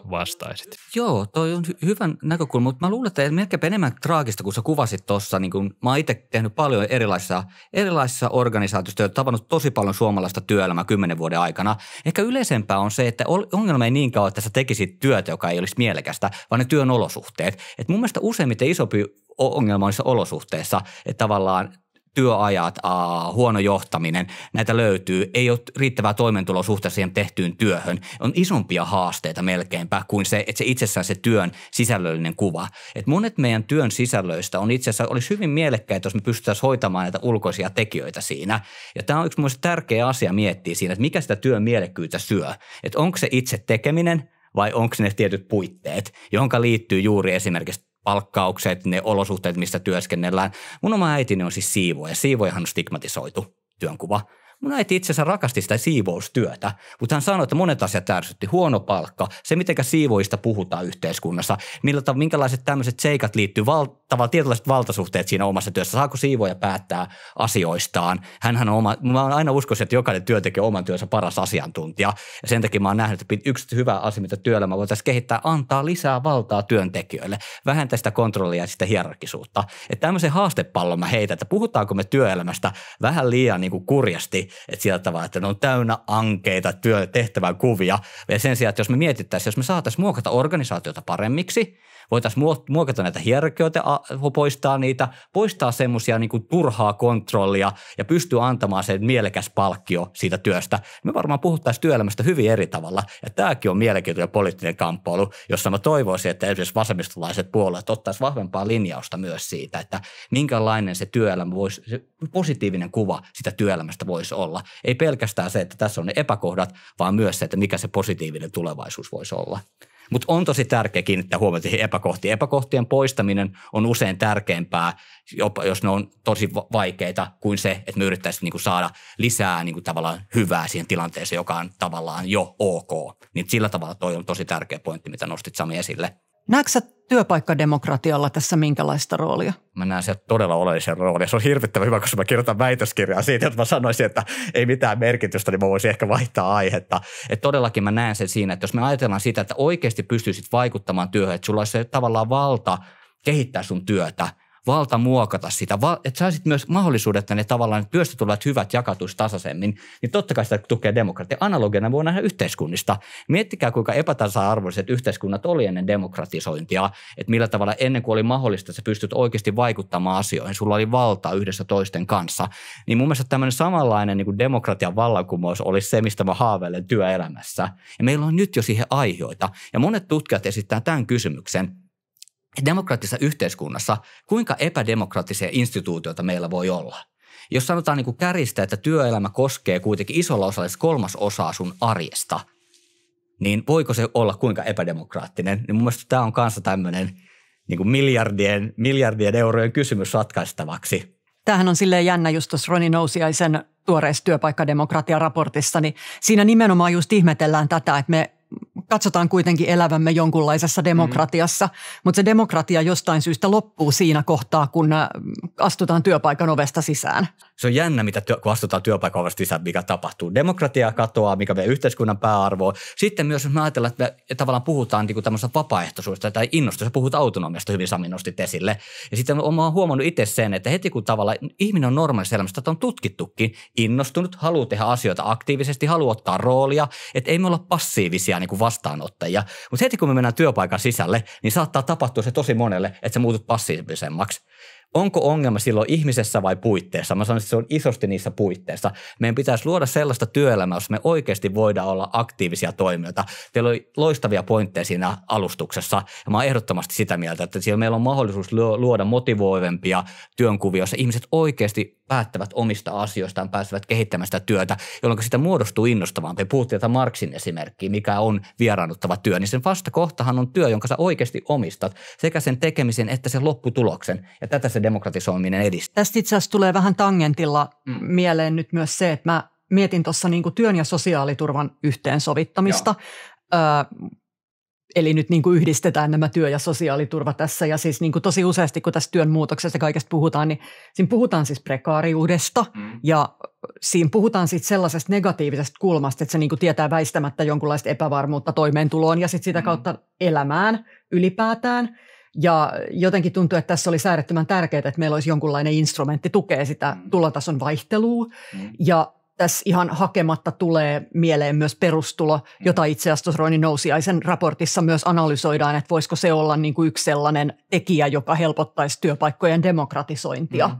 vastaisit? Joo, toi on hy- hyvä näkökulma, mutta mä luulen, että melkein enemmän traagista, kun sä kuvasit tuossa. Niin kun mä oon itse tehnyt paljon erilaisissa, erilaisissa organisaatioissa, ja tavannut tosi paljon suomalaista työelämää kymmenen vuoden aikana. Ehkä yleisempää on se, että ongelma ei niin kauan, että sä tekisit työtä, joka ei olisi mielekästä, vaan ne työn olosuhteet. Et mun mielestä useimmiten isompi ongelma niissä olosuhteissa, että tavallaan työajat, äh, huono johtaminen, näitä löytyy. Ei ole riittävää toimeentuloa suhteessa siihen tehtyyn työhön. On isompia haasteita melkeinpä kuin se, että se itsessään se työn sisällöllinen kuva. Et monet meidän työn sisällöistä on itse asiassa, olisi hyvin mielekkäitä, jos me pystytään hoitamaan näitä ulkoisia tekijöitä siinä. Ja tämä on yksi mielestäni tärkeä asia miettiä siinä, että mikä sitä työn mielekkyyttä syö. Että onko se itse tekeminen vai onko ne tietyt puitteet, jonka liittyy juuri esimerkiksi palkkaukset, ne olosuhteet, mistä työskennellään. Mun oma äitini on siis siivoja. Siivoihan on stigmatisoitu työnkuva. Mun äiti itse asiassa rakasti sitä siivoustyötä, mutta hän sanoi, että monet asiat ärsytti. Huono palkka, se mitenkä siivoista puhutaan yhteiskunnassa, millä, minkälaiset tämmöiset seikat liittyy val- tavallaan tietynlaiset valtasuhteet siinä omassa työssä. Saako siivoja päättää asioistaan? Hänhän on oma, mä oon aina uskoisin, että jokainen työntekijä on oman työnsä paras asiantuntija. Ja sen takia mä oon nähnyt, että yksi hyvä asia, mitä työelämä voitaisiin kehittää, antaa lisää valtaa työntekijöille. Vähentää sitä kontrollia ja sitä hierarkisuutta. Että tämmöisen haastepallon mä heitän, että puhutaanko me työelämästä vähän liian niin kuin kurjasti, että sillä tavalla, että ne on täynnä ankeita työtehtävän kuvia. Ja sen sijaan, että jos me mietittäisiin, jos me saataisiin muokata organisaatiota paremmiksi – voitaisiin muokata näitä hierarkioita, poistaa niitä, poistaa semmoisia niin turhaa kontrollia ja pystyy antamaan sen mielekäs palkkio siitä työstä. Me varmaan puhuttaisiin työelämästä hyvin eri tavalla ja tämäkin on mielenkiintoinen poliittinen kamppailu, jossa mä toivoisin, että esimerkiksi vasemmistolaiset puolueet ottaisi vahvempaa linjausta myös siitä, että minkälainen se työelämä voisi, se positiivinen kuva sitä työelämästä voisi olla. Ei pelkästään se, että tässä on ne epäkohdat, vaan myös se, että mikä se positiivinen tulevaisuus voisi olla. Mutta on tosi tärkeä kiinnittää huomiota siihen epäkohtiin. Epäkohtien poistaminen on usein tärkeämpää, jopa jos ne on tosi vaikeita, kuin se, että me yrittäisiin niinku saada lisää niinku tavallaan hyvää siihen tilanteeseen, joka on tavallaan jo ok. Niin sillä tavalla toi on tosi tärkeä pointti, mitä nostit Sami esille. Näetkö työpaikkademokratialla tässä minkälaista roolia? Mä näen sieltä todella oleellisen roolin. Se on hirvittävän hyvä, koska mä kirjoitan väitöskirjaa siitä, että mä sanoisin, että ei mitään merkitystä, niin mä voisin ehkä vaihtaa aihetta. Et todellakin mä näen sen siinä, että jos me ajatellaan sitä, että oikeasti pystyisit vaikuttamaan työhön, että sulla olisi se tavallaan valta kehittää sun työtä – valta muokata sitä, että saisit myös mahdollisuudet, että ne tavallaan työstä tulevat hyvät jakatus tasaisemmin, niin totta kai sitä tukee demokratia. Analogiana voi nähdä yhteiskunnista. Miettikää, kuinka epätasa-arvoiset yhteiskunnat oli ennen demokratisointia, että millä tavalla ennen kuin oli mahdollista, että sä pystyt oikeasti vaikuttamaan asioihin, sulla oli valtaa yhdessä toisten kanssa. Niin mun mielestä tämmöinen samanlainen niin kuin demokratian vallankumous olisi se, mistä mä haaveilen työelämässä. Ja meillä on nyt jo siihen aiheita Ja monet tutkijat esittää tämän kysymyksen – demokraattisessa yhteiskunnassa, kuinka epädemokraattisia instituutioita meillä voi olla. Jos sanotaan niin kuin käristä, että työelämä koskee kuitenkin isolla osalla siis kolmas osaa sun arjesta, niin voiko se olla kuinka epädemokraattinen? Niin mun mielestä tämä on kanssa tämmöinen niin kuin miljardien, miljardien eurojen kysymys ratkaistavaksi. Tämähän on silleen jännä just tuossa Roni Nousiaisen tuoreessa työpaikkademokratiaraportissa, niin siinä nimenomaan just ihmetellään tätä, että me katsotaan kuitenkin elävämme jonkunlaisessa demokratiassa, mm. mutta se demokratia jostain syystä loppuu siinä kohtaa, kun äh, astutaan työpaikan ovesta sisään se on jännä, mitä työ, kun astutaan työpaikalla sisään, mikä tapahtuu. Demokratia katoaa, mikä meidän yhteiskunnan pääarvo. Sitten myös, jos me ajatellaan, että me tavallaan puhutaan niin tämmöisestä vapaaehtoisuudesta tai innostuksesta, puhutaan autonomiasta hyvin Sami nostit esille. Ja sitten oon huomannut itse sen, että heti kun tavallaan ihminen on normaalissa elämässä, että on tutkittukin, innostunut, haluaa tehdä asioita aktiivisesti, haluaa ottaa roolia, että ei me olla passiivisia niin kuin vastaanottajia. Mutta heti kun me mennään työpaikan sisälle, niin saattaa tapahtua se tosi monelle, että sä muutut passiivisemmaksi onko ongelma silloin ihmisessä vai puitteessa? Mä sanon, että se on isosti niissä puitteissa. Meidän pitäisi luoda sellaista työelämää, jossa me oikeasti voidaan olla aktiivisia toimijoita. Teillä oli loistavia pointteja siinä alustuksessa ja mä oon ehdottomasti sitä mieltä, että siellä meillä on mahdollisuus luoda motivoivempia työnkuvia, jossa ihmiset oikeasti päättävät omista asioistaan, pääsevät kehittämään sitä työtä, jolloin sitä muodostuu innostavampi. Puhuttiin tätä Marksin esimerkkiä, mikä on vieraannuttava työ, niin sen vastakohtahan on työ, jonka sä oikeasti omistat, sekä sen tekemisen että sen lopputuloksen. Ja tätä se demokratisoiminen edistää. Tästä itse asiassa tulee vähän tangentilla mm. mieleen nyt myös se, että mä mietin tuossa niin työn ja sosiaaliturvan yhteensovittamista. Joo. Eli nyt niin kuin yhdistetään nämä työ- ja sosiaaliturva tässä ja siis niin kuin tosi useasti, kun tässä työn muutoksesta kaikesta puhutaan, niin siinä puhutaan siis prekaariudesta mm. ja siinä puhutaan sitten sellaisesta negatiivisesta kulmasta, että se niin kuin tietää väistämättä jonkunlaista epävarmuutta toimeentuloon ja sitten sitä mm. kautta elämään ylipäätään. Ja jotenkin tuntuu, että tässä oli säädettömän tärkeää, että meillä olisi jonkunlainen instrumentti tukea sitä mm. tulotason vaihtelua. Mm. Ja tässä ihan hakematta tulee mieleen myös perustulo, mm. jota itse asiassa Roini Nousiaisen raportissa myös analysoidaan, että voisiko se olla niin kuin yksi sellainen tekijä, joka helpottaisi työpaikkojen demokratisointia. Mm.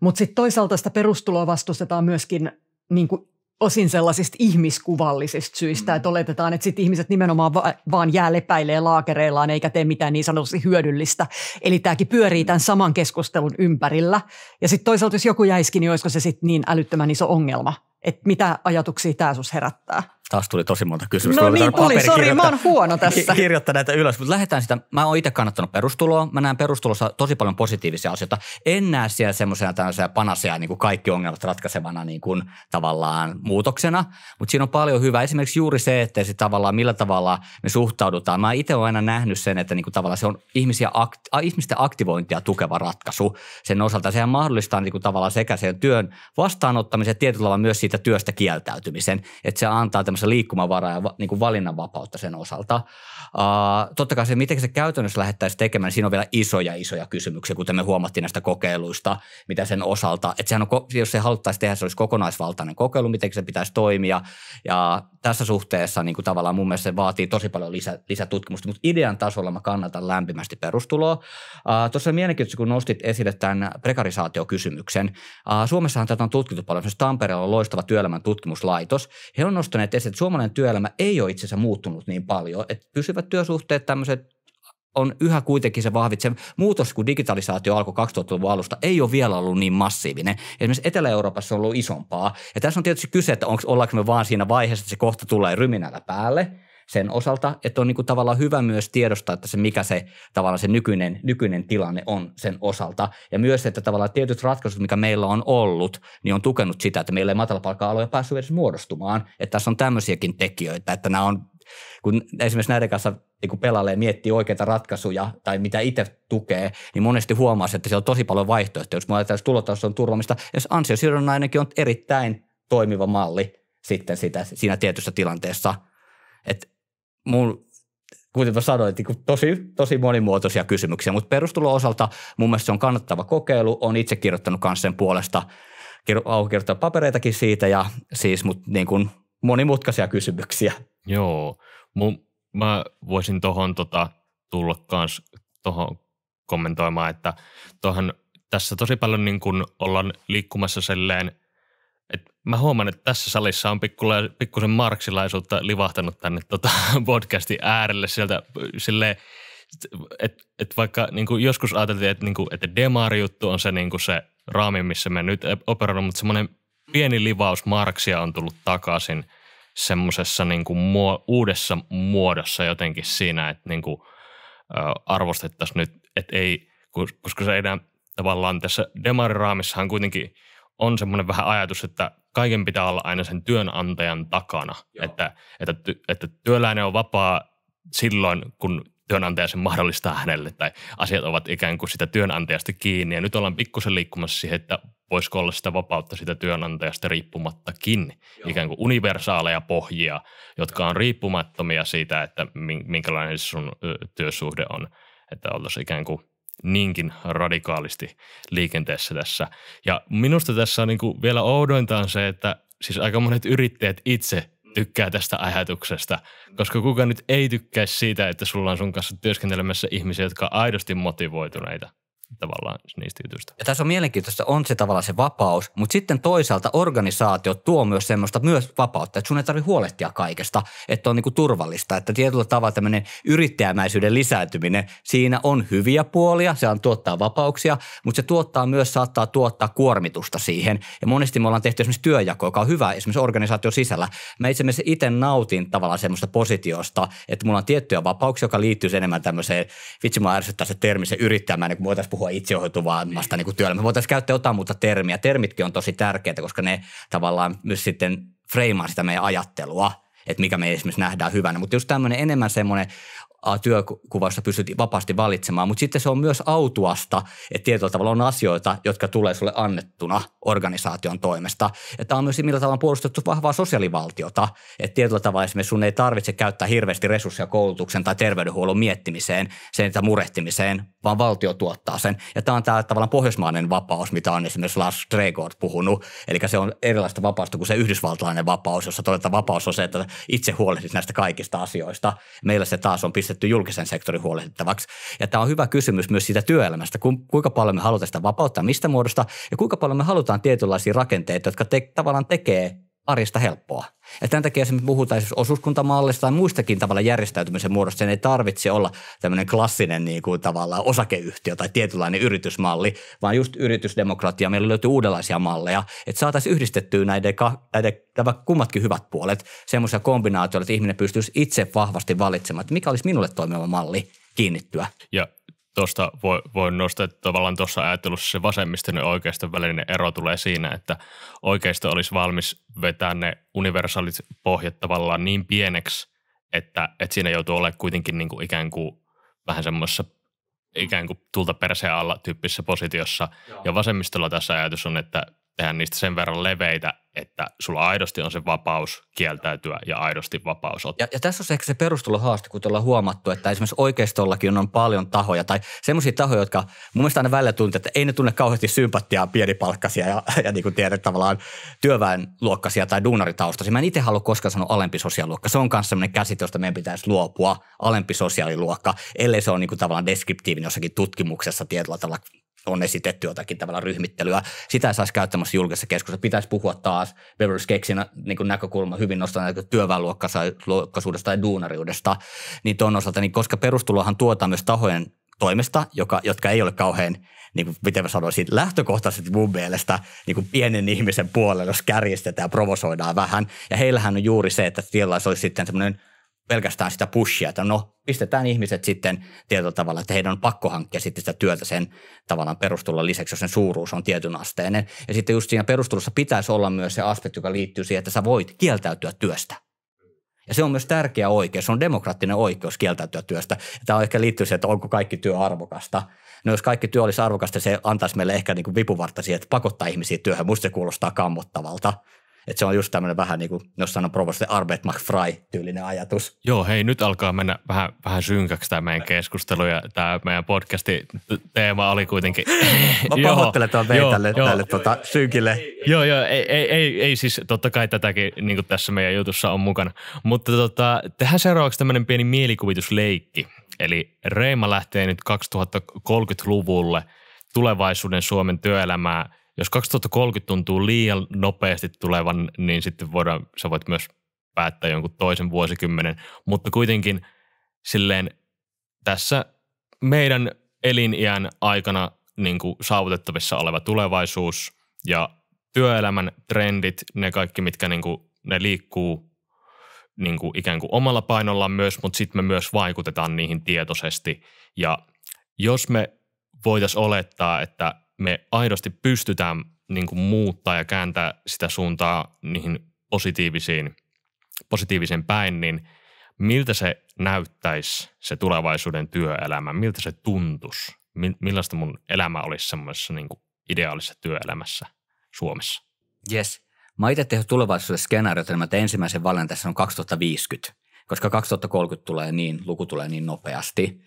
Mutta sitten toisaalta sitä perustuloa vastustetaan myöskin niin kuin osin sellaisista ihmiskuvallisista syistä, mm. että oletetaan, että sitten ihmiset nimenomaan va- vaan jää lepäilee laakereillaan eikä tee mitään niin sanotusti hyödyllistä. Eli tämäkin pyörii tämän saman keskustelun ympärillä. Ja sitten toisaalta, jos joku jäisikin, niin olisiko se sitten niin älyttömän iso ongelma? että mitä ajatuksia tämä sinussa herättää. Taas tuli tosi monta kysymystä. No niin tuli, sori, mä oon huono tässä. Kirjoittaa näitä ylös, mutta lähdetään sitä. Mä oon itse kannattanut perustuloa. Mä näen perustulossa tosi paljon positiivisia asioita. En näe siellä semmoisena tämmöisenä panasea niin kuin kaikki ongelmat ratkaisevana niin kuin tavallaan muutoksena. Mutta siinä on paljon hyvää. Esimerkiksi juuri se, että se tavallaan millä tavalla me suhtaudutaan. Mä itse oon aina nähnyt sen, että niin kuin tavallaan se on ihmisiä ihmisten aktivointia tukeva ratkaisu sen osalta. Sehän mahdollistaa niin kuin tavallaan sekä sen työn vastaanottamisen että tietyllä tavalla myös siitä työstä kieltäytymisen. Että se antaa semmoista liikkumavaraa ja niin kuin valinnanvapautta sen osalta. Uh, totta kai se, miten se käytännössä lähettäisiin tekemään, niin siinä on vielä isoja, isoja kysymyksiä, kuten me huomattiin näistä kokeiluista, mitä sen osalta. Että sehän on, jos se haluttaisiin tehdä, se olisi kokonaisvaltainen kokeilu, miten se pitäisi toimia. Ja tässä suhteessa niin kuin tavallaan mun mielestä se vaatii tosi paljon lisä, lisätutkimusta, mutta idean tasolla mä kannatan lämpimästi perustuloa. Uh, Tuossa mielenkiintoista, kun nostit esille tämän prekarisaatiokysymyksen. Uh, Suomessahan tätä on tutkittu paljon. Esimerkiksi Tampereella on loistava työelämän tutkimuslaitos. He on nostaneet esille että suomalainen työelämä ei ole itse asiassa muuttunut niin paljon. Että pysyvät työsuhteet, tämmöiset on yhä kuitenkin se vahvitse. Muutos, kun digitalisaatio alkoi 2000-luvun alusta, ei ole vielä ollut niin massiivinen. Esimerkiksi Etelä-Euroopassa on ollut isompaa. Ja tässä on tietysti kyse, että onko, ollaanko me vaan siinä vaiheessa, että se kohta tulee ryminällä päälle – sen osalta, että on niin kuin tavallaan hyvä myös tiedostaa, että se mikä se tavallaan se nykyinen, nykyinen tilanne on sen osalta. Ja myös, että tavallaan tietyt ratkaisut, mikä meillä on ollut, niin on tukenut sitä, että meillä ei matalapalkka-aloja päässyt edes muodostumaan. Että tässä on tämmöisiäkin tekijöitä, että nämä on kun esimerkiksi näiden kanssa niin kun pelailee miettii oikeita ratkaisuja tai mitä itse tukee, niin monesti huomaa, että siellä on tosi paljon vaihtoehtoja. Jos me ajatellaan, että tulotaso on turvamista, jos ansiosidonnainenkin on erittäin toimiva malli sitten sitä, siinä tietyssä tilanteessa. että mun kuten mä sanoin, niin että tosi, tosi monimuotoisia kysymyksiä, mutta perustulo osalta mun mielestä se on kannattava kokeilu. on itse kirjoittanut kanssa sen puolesta, kirjoittaa papereitakin siitä ja siis mut niin kuin monimutkaisia kysymyksiä. Joo, mun, mä voisin tuohon tota, tulla kans tuohon kommentoimaan, että tohon tässä tosi paljon niin kun ollaan liikkumassa selleen – Mä huomaan, että tässä salissa on pikkusen marksilaisuutta livahtanut tänne tota, [LAUGHS] podcastin äärelle sieltä silleen, että et vaikka niinku joskus ajateltiin, että, niinku, et että demari-juttu on se, niinku kuin se raami, missä me nyt operoidaan, mutta semmoinen pieni livaus Marksia on tullut takaisin semmoisessa niinku muo, uudessa muodossa jotenkin siinä, että niinku, arvostettaisiin nyt, että ei, koska se ei tavallaan tässä demariraamissahan kuitenkin – on semmoinen vähän ajatus, että kaiken pitää olla aina sen työnantajan takana, että, että, ty, että työläinen on vapaa silloin, kun työnantaja sen mahdollistaa hänelle tai asiat ovat ikään kuin sitä työnantajasta kiinni. Ja nyt ollaan pikkusen liikkumassa siihen, että voisiko olla sitä vapautta sitä työnantajasta riippumattakin, Joo. ikään kuin universaaleja pohjia, jotka on riippumattomia siitä, että minkälainen sun työsuhde on. Että oltaisiin ikään kuin niinkin radikaalisti liikenteessä tässä. Ja minusta tässä on niin kuin vielä oudointa on se, että siis aika monet yrittäjät itse tykkää tästä ajatuksesta, koska kuka nyt ei tykkäisi siitä, että sulla on sun kanssa työskentelemässä ihmisiä, jotka on aidosti motivoituneita tavallaan jutuista. Ja tässä on mielenkiintoista, on se tavallaan se vapaus, mutta sitten toisaalta organisaatio tuo myös semmoista myös vapautta, että sun ei tarvitse huolehtia kaikesta, että on niinku turvallista, että tietyllä tavalla tämmöinen yrittäjämäisyyden lisääntyminen, siinä on hyviä puolia, se on tuottaa vapauksia, mutta se tuottaa myös, saattaa tuottaa kuormitusta siihen. Ja monesti me ollaan tehty esimerkiksi työjako, joka on hyvä esimerkiksi organisaation sisällä. Mä itse asiassa itse nautin tavallaan semmoista positiosta, että mulla on tiettyjä vapauksia, joka liittyy enemmän tämmöiseen, vitsi mä se termi, se yrittäjämäinen, kun voitaisiin puhua itseohjautuvaa niin työllä. Me voitaisiin käyttää jotain muuta termiä. Termitkin on tosi tärkeitä, koska ne tavallaan myös sitten freimaa sitä meidän ajattelua, että mikä me esimerkiksi nähdään hyvänä. Mutta just tämmöinen enemmän semmoinen työkuvasta pystyt vapaasti valitsemaan, mutta sitten se on myös autuasta, että tietyllä tavalla on asioita, jotka tulee sulle annettuna organisaation toimesta. Ja tämä on myös millä tavalla puolustettu vahvaa sosiaalivaltiota, että tietyllä tavalla esimerkiksi sun ei tarvitse käyttää hirveästi resursseja koulutuksen tai terveydenhuollon miettimiseen, sen tai murehtimiseen, vaan valtio tuottaa sen. Ja tämä on tämä tavallaan pohjoismainen vapaus, mitä on esimerkiksi Lars Tregord puhunut, eli se on erilaista vapausta kuin se yhdysvaltalainen vapaus, jossa todetaan vapaus on se, että itse huolehdit näistä kaikista asioista. Meillä se taas on pistetty julkisen sektorin huolehdittavaksi. Ja tämä on hyvä kysymys myös siitä työelämästä, kuinka paljon me halutaan sitä vapauttaa, mistä muodosta ja kuinka paljon me halutaan tietynlaisia rakenteita, jotka te, tavallaan tekee arjesta helppoa. Ja tämän takia esimerkiksi puhutaan siis osuuskuntamallista tai muistakin tavalla järjestäytymisen muodosta. Sen ei tarvitse olla tämmöinen klassinen niin kuin tavallaan osakeyhtiö tai tietynlainen yritysmalli, vaan just yritysdemokratia. Meillä löytyy uudenlaisia malleja, että saataisiin yhdistettyä näiden, näiden näiden kummatkin hyvät puolet semmoisia kombinaatioita, että ihminen pystyisi itse vahvasti valitsemaan, että mikä olisi minulle toimiva malli kiinnittyä. Ja tuosta voi, voi nostaa, että tavallaan tuossa ajattelussa se vasemmiston ja oikeiston välinen ero tulee siinä, että oikeisto olisi valmis vetää ne universaalit pohjat tavallaan niin pieneksi, että, että siinä joutuu olemaan kuitenkin niin kuin ikään kuin vähän semmoisessa ikään kuin tulta perseen alla tyyppisessä positiossa. Joo. Ja vasemmistolla tässä ajatus on, että tehdä niistä sen verran leveitä, että sulla aidosti on se vapaus kieltäytyä ja aidosti vapaus ottaa. Ja, ja tässä on se ehkä se perustulohaaste, kun ollaan huomattu, että esimerkiksi oikeistollakin on paljon tahoja tai semmoisia tahoja, jotka mun mielestä aina välillä tuntuu, että ei ne tunne kauheasti sympatiaa pienipalkkaisia ja, ja niin kuin tiedät tavallaan työväenluokkaisia tai duunaritaustaisia. Mä en itse halua koskaan sanoa alempi sosiaaliluokka. Se on myös semmoinen käsite, josta meidän pitäisi luopua, alempi sosiaaliluokka, ellei se ole niin kuin tavallaan deskriptiivinen jossakin tutkimuksessa tietyllä tavalla on esitetty jotakin tavalla ryhmittelyä. Sitä saisi käyttämässä julkisessa keskustelussa. Pitäisi puhua taas Beverly Skeksin niin näkökulma hyvin nostaa näkö työväenluokkaisuudesta ja duunariudesta, niin tuon osalta, niin koska perustulohan tuotaan myös tahojen toimesta, joka, jotka ei ole kauhean, niin kuin miten mä sanoisin, lähtökohtaisesti mun mielestä niin kuin pienen ihmisen puolelle, jos kärjistetään ja provosoidaan vähän. Ja heillähän on juuri se, että siellä olisi sitten semmoinen pelkästään sitä pushia, että no pistetään ihmiset sitten tietyllä tavalla, että heidän on pakko hankkia sitten sitä työtä sen tavallaan perustulla lisäksi, jos sen suuruus on tietyn asteinen. Ja sitten just siinä perustulossa pitäisi olla myös se aspekti, joka liittyy siihen, että sä voit kieltäytyä työstä. Ja se on myös tärkeä oikeus, se on demokraattinen oikeus kieltäytyä työstä. Tämä ehkä liittyy siihen, että onko kaikki työ arvokasta. No jos kaikki työ olisi arvokasta, se antaisi meille ehkä niin kuin vipuvartta siihen, että pakottaa ihmisiä työhön. Musta se kuulostaa kammottavalta. Että se on just tämmöinen vähän niin kuin, jos sanon provosti, Arbet McFry-tyylinen ajatus. Joo, hei, nyt alkaa mennä vähän, vähän synkäksi tämä meidän keskustelu ja tämä meidän podcasti teema oli kuitenkin. [LAUGHS] Mä pahoittelen tuon meidän tälle, joo, tälle joo, tota, joo, synkille. Joo, joo, ei, ei, ei, ei siis totta kai tätäkin niin kuin tässä meidän jutussa on mukana. Mutta tota, tehdään seuraavaksi tämmöinen pieni mielikuvitusleikki. Eli Reima lähtee nyt 2030-luvulle tulevaisuuden Suomen työelämää jos 2030 tuntuu liian nopeasti tulevan, niin sitten voidaan, sä voit myös päättää jonkun toisen vuosikymmenen, mutta kuitenkin silleen tässä meidän eliniän aikana niin kuin saavutettavissa oleva tulevaisuus ja työelämän trendit, ne kaikki, mitkä niin kuin, ne liikkuu niin kuin ikään kuin omalla painollaan myös, mutta sitten me myös vaikutetaan niihin tietoisesti. Ja jos me voitaisiin olettaa, että me aidosti pystytään niin kuin muuttaa ja kääntää sitä suuntaa niihin positiivisiin, positiivisen päin, niin miltä se näyttäisi se tulevaisuuden työelämä, miltä se tuntuisi, millaista mun elämä olisi semmoisessa niin kuin ideaalisessa työelämässä Suomessa? Yes. Mä oon itse tehnyt tulevaisuuden skenaariot, että ensimmäisen valinnan tässä on 2050, koska 2030 tulee niin, luku tulee niin nopeasti.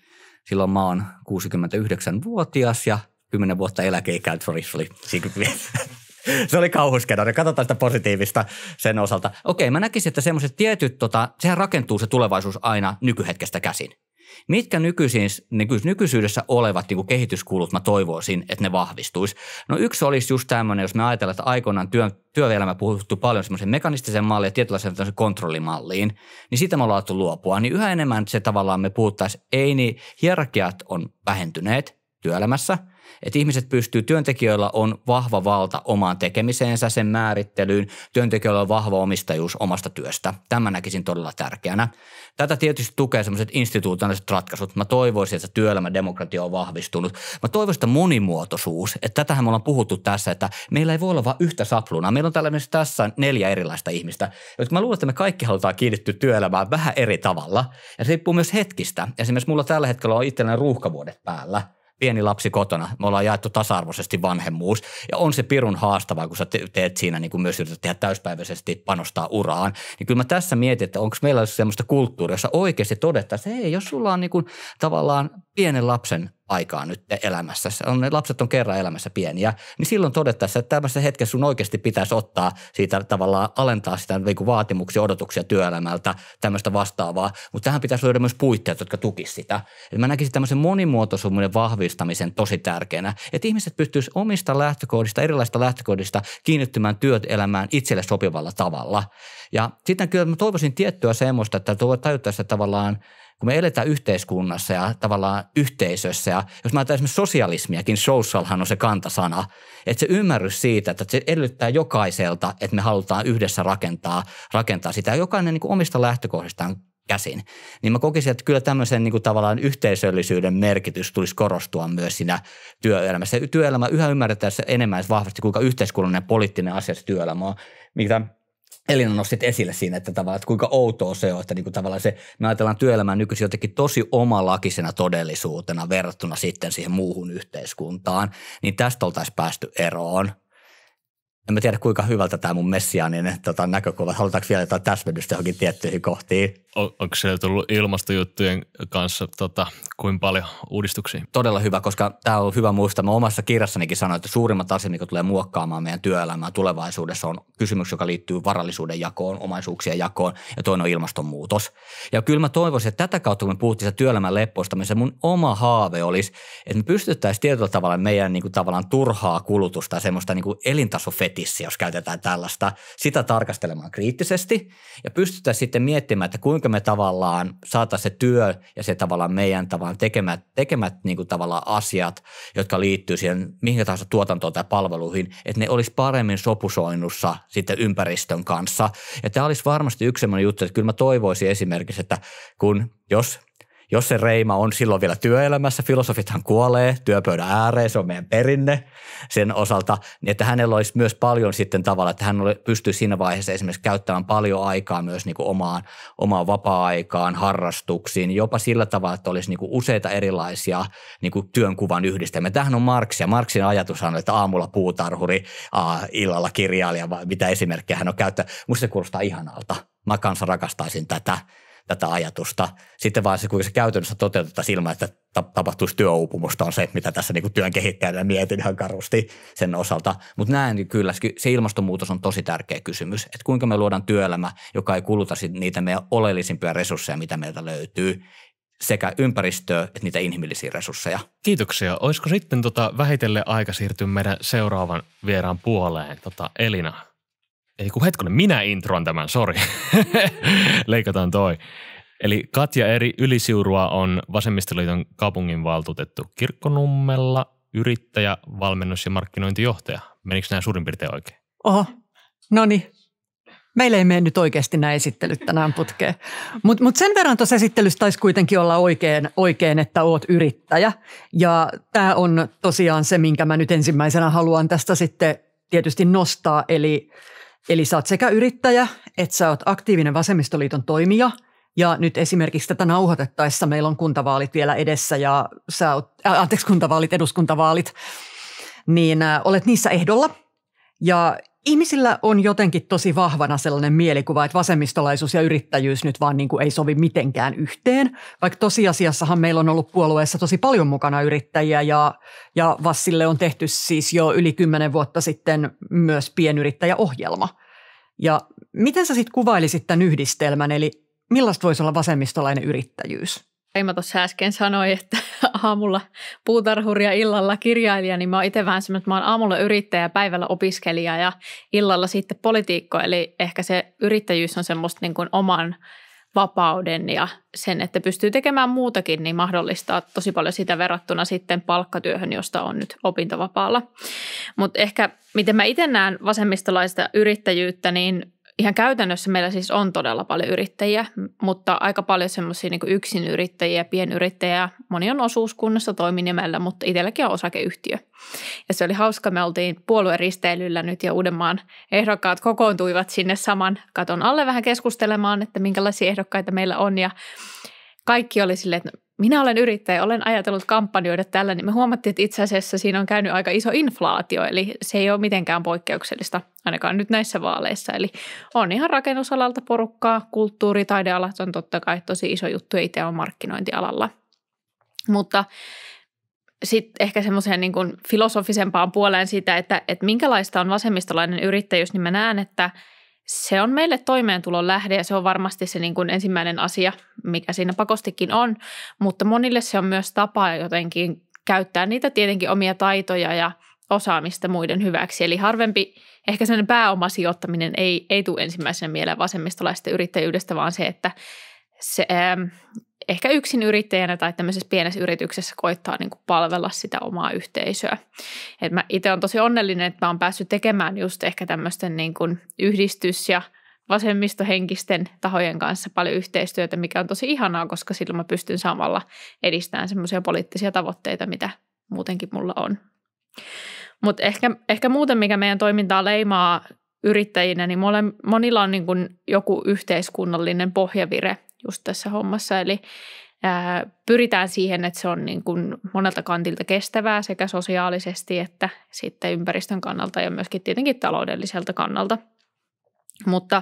Silloin mä oon 69-vuotias ja – Kymmenen vuotta eläkeikään, se oli, se oli no, Katsotaan sitä positiivista sen osalta. Okei, mä näkisin, että semmoiset tietyt, tota, sehän rakentuu se tulevaisuus aina nykyhetkestä käsin. Mitkä nykyisyydessä olevat niin kehityskulut mä toivoisin, että ne vahvistuisi? No yksi olisi just tämmöinen, jos me ajatellaan, että aikoinaan työ, työelämä puhuttu paljon semmoisen mekanistisen malliin ja tietynlaisen kontrollimalliin, niin siitä me ollaan alettu luopua. Niin yhä enemmän se tavallaan me puhuttaisiin, ei niin, hierarkiat on vähentyneet työelämässä – että ihmiset pystyy, työntekijöillä on vahva valta omaan tekemiseensä, sen määrittelyyn, työntekijöillä on vahva omistajuus omasta työstä. Tämä näkisin todella tärkeänä. Tätä tietysti tukee semmoiset instituutionaaliset ratkaisut. Mä toivoisin, että demokratia on vahvistunut. Mä toivoisin, että monimuotoisuus, että tätähän me ollaan puhuttu tässä, että meillä ei voi olla vain yhtä saplunaa. Meillä on täällä siis tässä neljä erilaista ihmistä, jotka mä luulen, että me kaikki halutaan kiinnittyä työelämään vähän eri tavalla. Ja se riippuu myös hetkistä. Esimerkiksi mulla tällä hetkellä on itselleni ruuhkavuodet päällä – pieni lapsi kotona, me ollaan jaettu tasa-arvoisesti vanhemmuus ja on se pirun haastavaa, kun sä teet siinä niin kuin myös yrität tehdä täyspäiväisesti panostaa uraan, niin kyllä mä tässä mietin, että onko meillä sellaista kulttuuria, jossa oikeasti todettaisiin, että hei, jos sulla on niin kuin tavallaan pienen lapsen aikaa nyt elämässä, on, ne lapset on kerran elämässä pieniä, niin silloin todettaisiin, että tämmöisessä hetkessä sun oikeasti pitäisi ottaa siitä tavallaan alentaa sitä niin vaatimuksia, odotuksia työelämältä, tämmöistä vastaavaa, mutta tähän pitäisi löydä myös puitteet, jotka tukisivat sitä. Eli mä näkisin tämmöisen monimuotoisuuden vahvistamisen tosi tärkeänä, että ihmiset pystyisivät omista lähtökohdista, erilaisista lähtökohdista kiinnittymään työelämään itselle sopivalla tavalla. Ja sitten kyllä mä toivoisin tiettyä semmoista, että tajuttaisiin tavallaan – kun me eletään yhteiskunnassa ja tavallaan yhteisössä, ja jos mä ajattelen esimerkiksi sosialismiakin, socialhan on se kantasana, että se ymmärrys siitä, että se edellyttää jokaiselta, että me halutaan yhdessä rakentaa, rakentaa sitä, jokainen niin omista lähtökohdistaan käsin, niin mä kokisin, että kyllä tämmöisen niin kuin tavallaan yhteisöllisyyden merkitys tulisi korostua myös siinä työelämässä. Työelämä yhä ymmärretään enemmän vahvasti, kuinka yhteiskunnallinen poliittinen asia se työelämä on, mitä – Elina nostit esille siinä, että, tavallaan, että kuinka outoa se on, että niin kuin tavallaan se, me ajatellaan työelämää nykyisin jotenkin tosi omalakisena todellisuutena verrattuna sitten siihen muuhun yhteiskuntaan, niin tästä oltaisiin päästy eroon. En mä tiedä, kuinka hyvältä tämä mun messiaaninen tota, näkökulma, halutaanko vielä jotain täsmennystä johonkin tiettyihin kohtiin? on, onko siellä tullut ilmastojuttujen kanssa tota, kuin paljon uudistuksia? Todella hyvä, koska tämä on hyvä muistaa. Mä omassa kirjassanikin sanoin, että suurimmat asiat, mikä tulee muokkaamaan meidän työelämää tulevaisuudessa, on kysymys, joka liittyy varallisuuden jakoon, omaisuuksien jakoon ja toinen on ilmastonmuutos. Ja kyllä mä toivoisin, että tätä kautta, kun me puhuttiin työelämän missä niin mun oma haave olisi, että me pystyttäisiin tietyllä tavalla meidän niin kuin, tavallaan turhaa kulutusta ja semmoista niin kuin elintasofetissiä, jos käytetään tällaista, sitä tarkastelemaan kriittisesti ja pystyttäisiin sitten miettimään, että kuinka kuinka me tavallaan saata se työ ja se tavallaan meidän tavallaan tekemät, tekemät niin kuin tavallaan asiat, jotka liittyy siihen mihin tahansa tuotantoon tai palveluihin, että ne olisi paremmin sopusoinnussa sitten ympäristön kanssa. Ja tämä olisi varmasti yksi sellainen juttu, että kyllä mä toivoisin esimerkiksi, että kun jos jos se Reima on silloin vielä työelämässä, filosofithan kuolee työpöydän ääreen, se on meidän perinne sen osalta, niin että hänellä olisi myös paljon sitten tavalla, että hän pystyy siinä vaiheessa esimerkiksi käyttämään paljon aikaa myös niin kuin omaan, omaan vapaa-aikaan, harrastuksiin, jopa sillä tavalla, että olisi niin kuin useita erilaisia niin kuin työnkuvan yhdistelmiä. Tähän on ja Marksin ajatus on, että aamulla puutarhuri, aa, illalla kirjailija, mitä esimerkkejä hän on käyttänyt. Musta se kuulostaa ihanalta. Mä kanssa rakastaisin tätä tätä ajatusta. Sitten vaan se, kuinka se käytännössä toteutetaan ilman, että tapahtuisi työuupumusta, on se, mitä tässä niin kuin työn kehittäjänä mietin ihan karusti sen osalta. Mutta näen kyllä, se ilmastonmuutos on tosi tärkeä kysymys, että kuinka me luodaan työelämä, joka ei kuluta niitä meidän oleellisimpia resursseja, mitä meiltä löytyy, sekä ympäristöä että niitä inhimillisiä resursseja. Kiitoksia. Olisiko sitten tota vähitellen aika siirtyä meidän seuraavan vieraan puoleen, tota Elina? ei kun hetkinen, minä introan tämän, sori. [LAUGHS] Leikataan toi. Eli Katja Eri Ylisiurua on Vasemmistoliiton valtuutettu kirkkonummella, yrittäjä, valmennus- ja markkinointijohtaja. Menikö nämä suurin piirtein oikein? Oho, no niin. Meillä ei mene nyt oikeasti nämä esittelyt tänään putkeen. Mutta mut sen verran tuossa esittelyssä taisi kuitenkin olla oikein, oikein, että oot yrittäjä. Ja tämä on tosiaan se, minkä mä nyt ensimmäisenä haluan tästä sitten tietysti nostaa. Eli Eli sä oot sekä yrittäjä, että sä oot aktiivinen vasemmistoliiton toimija – ja nyt esimerkiksi tätä nauhoitettaessa meillä on kuntavaalit vielä edessä ja sä oot, äh, anteeksi, kuntavaalit, eduskuntavaalit, niin äh, olet niissä ehdolla. Ja Ihmisillä on jotenkin tosi vahvana sellainen mielikuva, että vasemmistolaisuus ja yrittäjyys nyt vaan niin kuin ei sovi mitenkään yhteen, vaikka tosiasiassahan meillä on ollut puolueessa tosi paljon mukana yrittäjiä ja, ja Vassille on tehty siis jo yli kymmenen vuotta sitten myös pienyrittäjäohjelma. Ja miten sä sitten kuvailisit tämän yhdistelmän, eli millaista voisi olla vasemmistolainen yrittäjyys? Ei mä tuossa äsken sanoin, että aamulla puutarhuria illalla kirjailija, niin mä oon itse vähän semmoinen, että mä oon aamulla yrittäjä, päivällä opiskelija ja illalla sitten politiikko. Eli ehkä se yrittäjyys on semmoista niin kuin oman vapauden ja sen, että pystyy tekemään muutakin, niin mahdollistaa tosi paljon sitä verrattuna sitten palkkatyöhön, josta on nyt opintovapaalla. Mutta ehkä miten mä itse näen vasemmistolaista yrittäjyyttä, niin ihan käytännössä meillä siis on todella paljon yrittäjiä, mutta aika paljon semmoisia niin yksinyrittäjiä, pienyrittäjiä. Moni on osuuskunnassa toiminimellä, mutta itselläkin on osakeyhtiö. Ja se oli hauska, me oltiin puolueristeilyllä nyt ja Uudenmaan ehdokkaat kokoontuivat sinne saman katon alle vähän keskustelemaan, että minkälaisia ehdokkaita meillä on ja kaikki oli silleen, että minä olen yrittäjä, olen ajatellut kampanjoida tällä, niin me huomattiin, että itse asiassa siinä on käynyt aika iso inflaatio, eli se ei ole mitenkään poikkeuksellista, ainakaan nyt näissä vaaleissa. Eli on ihan rakennusalalta porukkaa, kulttuuri, taidealat on totta kai tosi iso juttu, ei itse on markkinointialalla. Mutta sitten ehkä semmoiseen niin kuin filosofisempaan puoleen sitä, että, että minkälaista on vasemmistolainen yrittäjyys, niin mä näen, että – se on meille toimeentulon lähde ja se on varmasti se niin kuin ensimmäinen asia, mikä siinä pakostikin on, mutta monille se on myös tapa jotenkin käyttää niitä tietenkin omia taitoja ja osaamista muiden hyväksi. Eli harvempi, ehkä sellainen pääomasijoittaminen ei, ei tule ensimmäisenä mieleen vasemmistolaisesta yrittäjyydestä, vaan se, että se, ää, ähm, ehkä yksin yrittäjänä tai tämmöisessä pienessä yrityksessä koittaa niin kuin palvella sitä omaa yhteisöä. Et mä itse olen tosi onnellinen, että mä oon päässyt tekemään just ehkä tämmöisten niin kuin yhdistys- ja vasemmistohenkisten tahojen kanssa paljon yhteistyötä, mikä on tosi ihanaa, koska silloin mä pystyn samalla edistämään semmoisia poliittisia tavoitteita, mitä muutenkin mulla on. Mutta ehkä, ehkä muuten, mikä meidän toimintaa leimaa yrittäjinä, niin monilla on niin kuin joku yhteiskunnallinen pohjavire just tässä hommassa. Eli ää, pyritään siihen, että se on niin kuin monelta kantilta kestävää sekä sosiaalisesti että sitten ympäristön kannalta ja myöskin tietenkin taloudelliselta kannalta. Mutta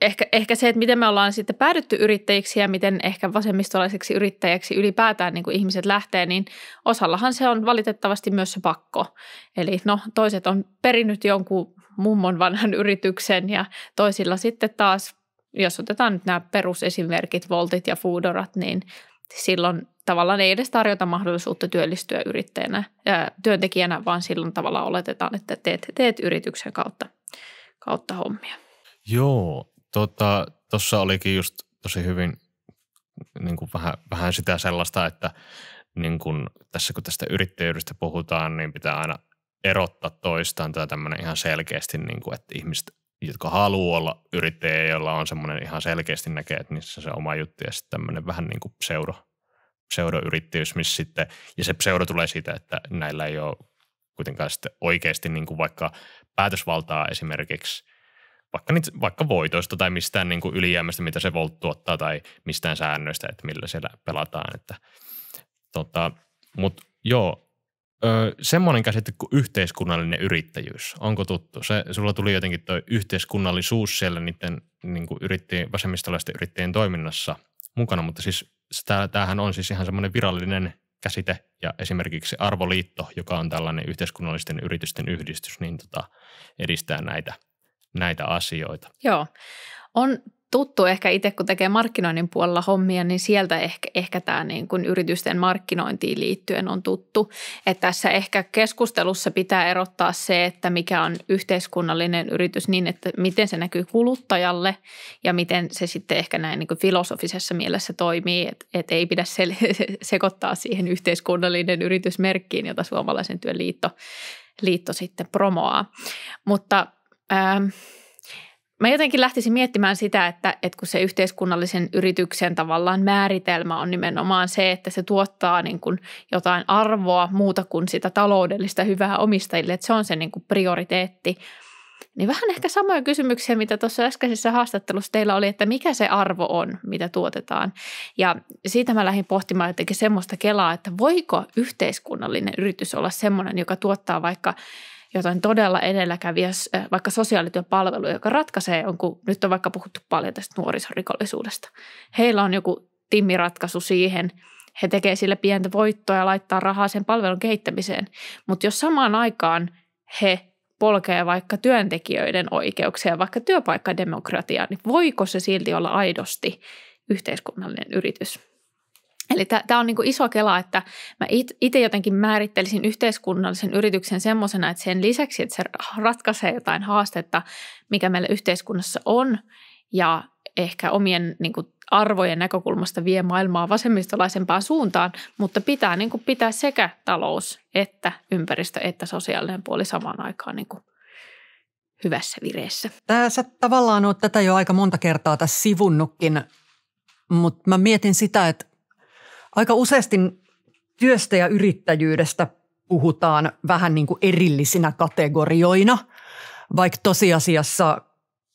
Ehkä, ehkä se, että miten me ollaan sitten päädytty yrittäjiksi ja miten ehkä vasemmistolaiseksi yrittäjäksi ylipäätään niin kuin ihmiset lähtee, niin osallahan se on valitettavasti myös se pakko. Eli no toiset on perinnyt jonkun mummon vanhan yrityksen ja toisilla sitten taas jos otetaan nyt nämä perusesimerkit, Voltit ja Foodorat, niin silloin tavallaan ei edes tarjota mahdollisuutta työllistyä yrittäjänä, ää, työntekijänä, vaan silloin tavallaan oletetaan, että teet, teet yrityksen kautta, kautta hommia. Joo, tuossa tota, olikin just tosi hyvin niin kuin vähän, vähän sitä sellaista, että niin kuin tässä kun tästä yrittäjyydestä puhutaan, niin pitää aina erottaa toistaan tämä tämmöinen ihan selkeästi, niin kuin, että ihmiset jotka haluaa olla yrittäjä, jolla on semmoinen ihan selkeästi näkee, että niissä se oma juttu ja sitten tämmöinen vähän niin kuin pseudo, pseudoyrittäjyys, missä sitten, ja se pseudo tulee siitä, että näillä ei ole kuitenkaan sitten oikeasti niin kuin vaikka päätösvaltaa esimerkiksi vaikka, niitä, vaikka voitoista tai mistään niin kuin ylijäämästä, mitä se Volt tuottaa tai mistään säännöistä, että millä siellä pelataan. Että, tota, mut, joo, Öö, semmoinen käsite kuin yhteiskunnallinen yrittäjyys. Onko tuttu? Se, sulla tuli jotenkin tuo yhteiskunnallisuus siellä niiden niin kuin yrittäjien, vasemmistolaisten yrittäjien toiminnassa mukana, mutta siis tämähän on siis ihan semmoinen virallinen käsite ja esimerkiksi Arvoliitto, joka on tällainen yhteiskunnallisten yritysten yhdistys, niin tota, edistää näitä, näitä asioita. Joo. On tuttu ehkä itse, kun tekee markkinoinnin puolella hommia, niin sieltä ehkä, ehkä tämä niin kuin yritysten markkinointiin liittyen on tuttu. Että tässä ehkä keskustelussa pitää erottaa se, että mikä on yhteiskunnallinen yritys niin, että miten se näkyy kuluttajalle ja miten se sitten ehkä näin niin kuin filosofisessa mielessä toimii. Että et ei pidä sel- [LAUGHS] sekoittaa siihen yhteiskunnallinen yritysmerkkiin, jota suomalaisen työn liitto, liitto sitten promoaa. Mutta... Ähm, Mä jotenkin lähtisin miettimään sitä, että, että kun se yhteiskunnallisen yrityksen tavallaan määritelmä on nimenomaan se, että se tuottaa niin kuin jotain arvoa muuta kuin sitä taloudellista hyvää omistajille, että se on se niin kuin prioriteetti. Niin vähän ehkä samoja kysymyksiä, mitä tuossa äskeisessä haastattelussa teillä oli, että mikä se arvo on, mitä tuotetaan. Ja siitä mä lähdin pohtimaan jotenkin semmoista kelaa, että voiko yhteiskunnallinen yritys olla semmoinen, joka tuottaa vaikka – jotain todella edelläkävijä, vaikka sosiaalityön palvelu, joka ratkaisee, jonkun, nyt on vaikka puhuttu paljon tästä nuorisorikollisuudesta. Heillä on joku timmiratkaisu siihen, he tekevät sille pientä voittoa ja laittaa rahaa sen palvelun kehittämiseen. Mutta jos samaan aikaan he polkee vaikka työntekijöiden oikeuksia, vaikka työpaikkademokratiaa, niin voiko se silti olla aidosti yhteiskunnallinen yritys? Eli tämä on niinku iso kela, että mä itse jotenkin määrittelisin yhteiskunnallisen yrityksen semmoisena, että sen lisäksi, että se ratkaisee jotain haastetta, mikä meillä yhteiskunnassa on ja ehkä omien niinku arvojen näkökulmasta vie maailmaa vasemmistolaisempaan suuntaan, mutta pitää niinku pitää sekä talous että ympäristö että sosiaalinen puoli samaan aikaan niinku hyvässä vireessä. Tässä tavallaan on tätä jo aika monta kertaa tässä sivunnutkin, mutta mä mietin sitä, että aika useasti työstä ja yrittäjyydestä puhutaan vähän niin kuin erillisinä kategorioina, vaikka tosiasiassa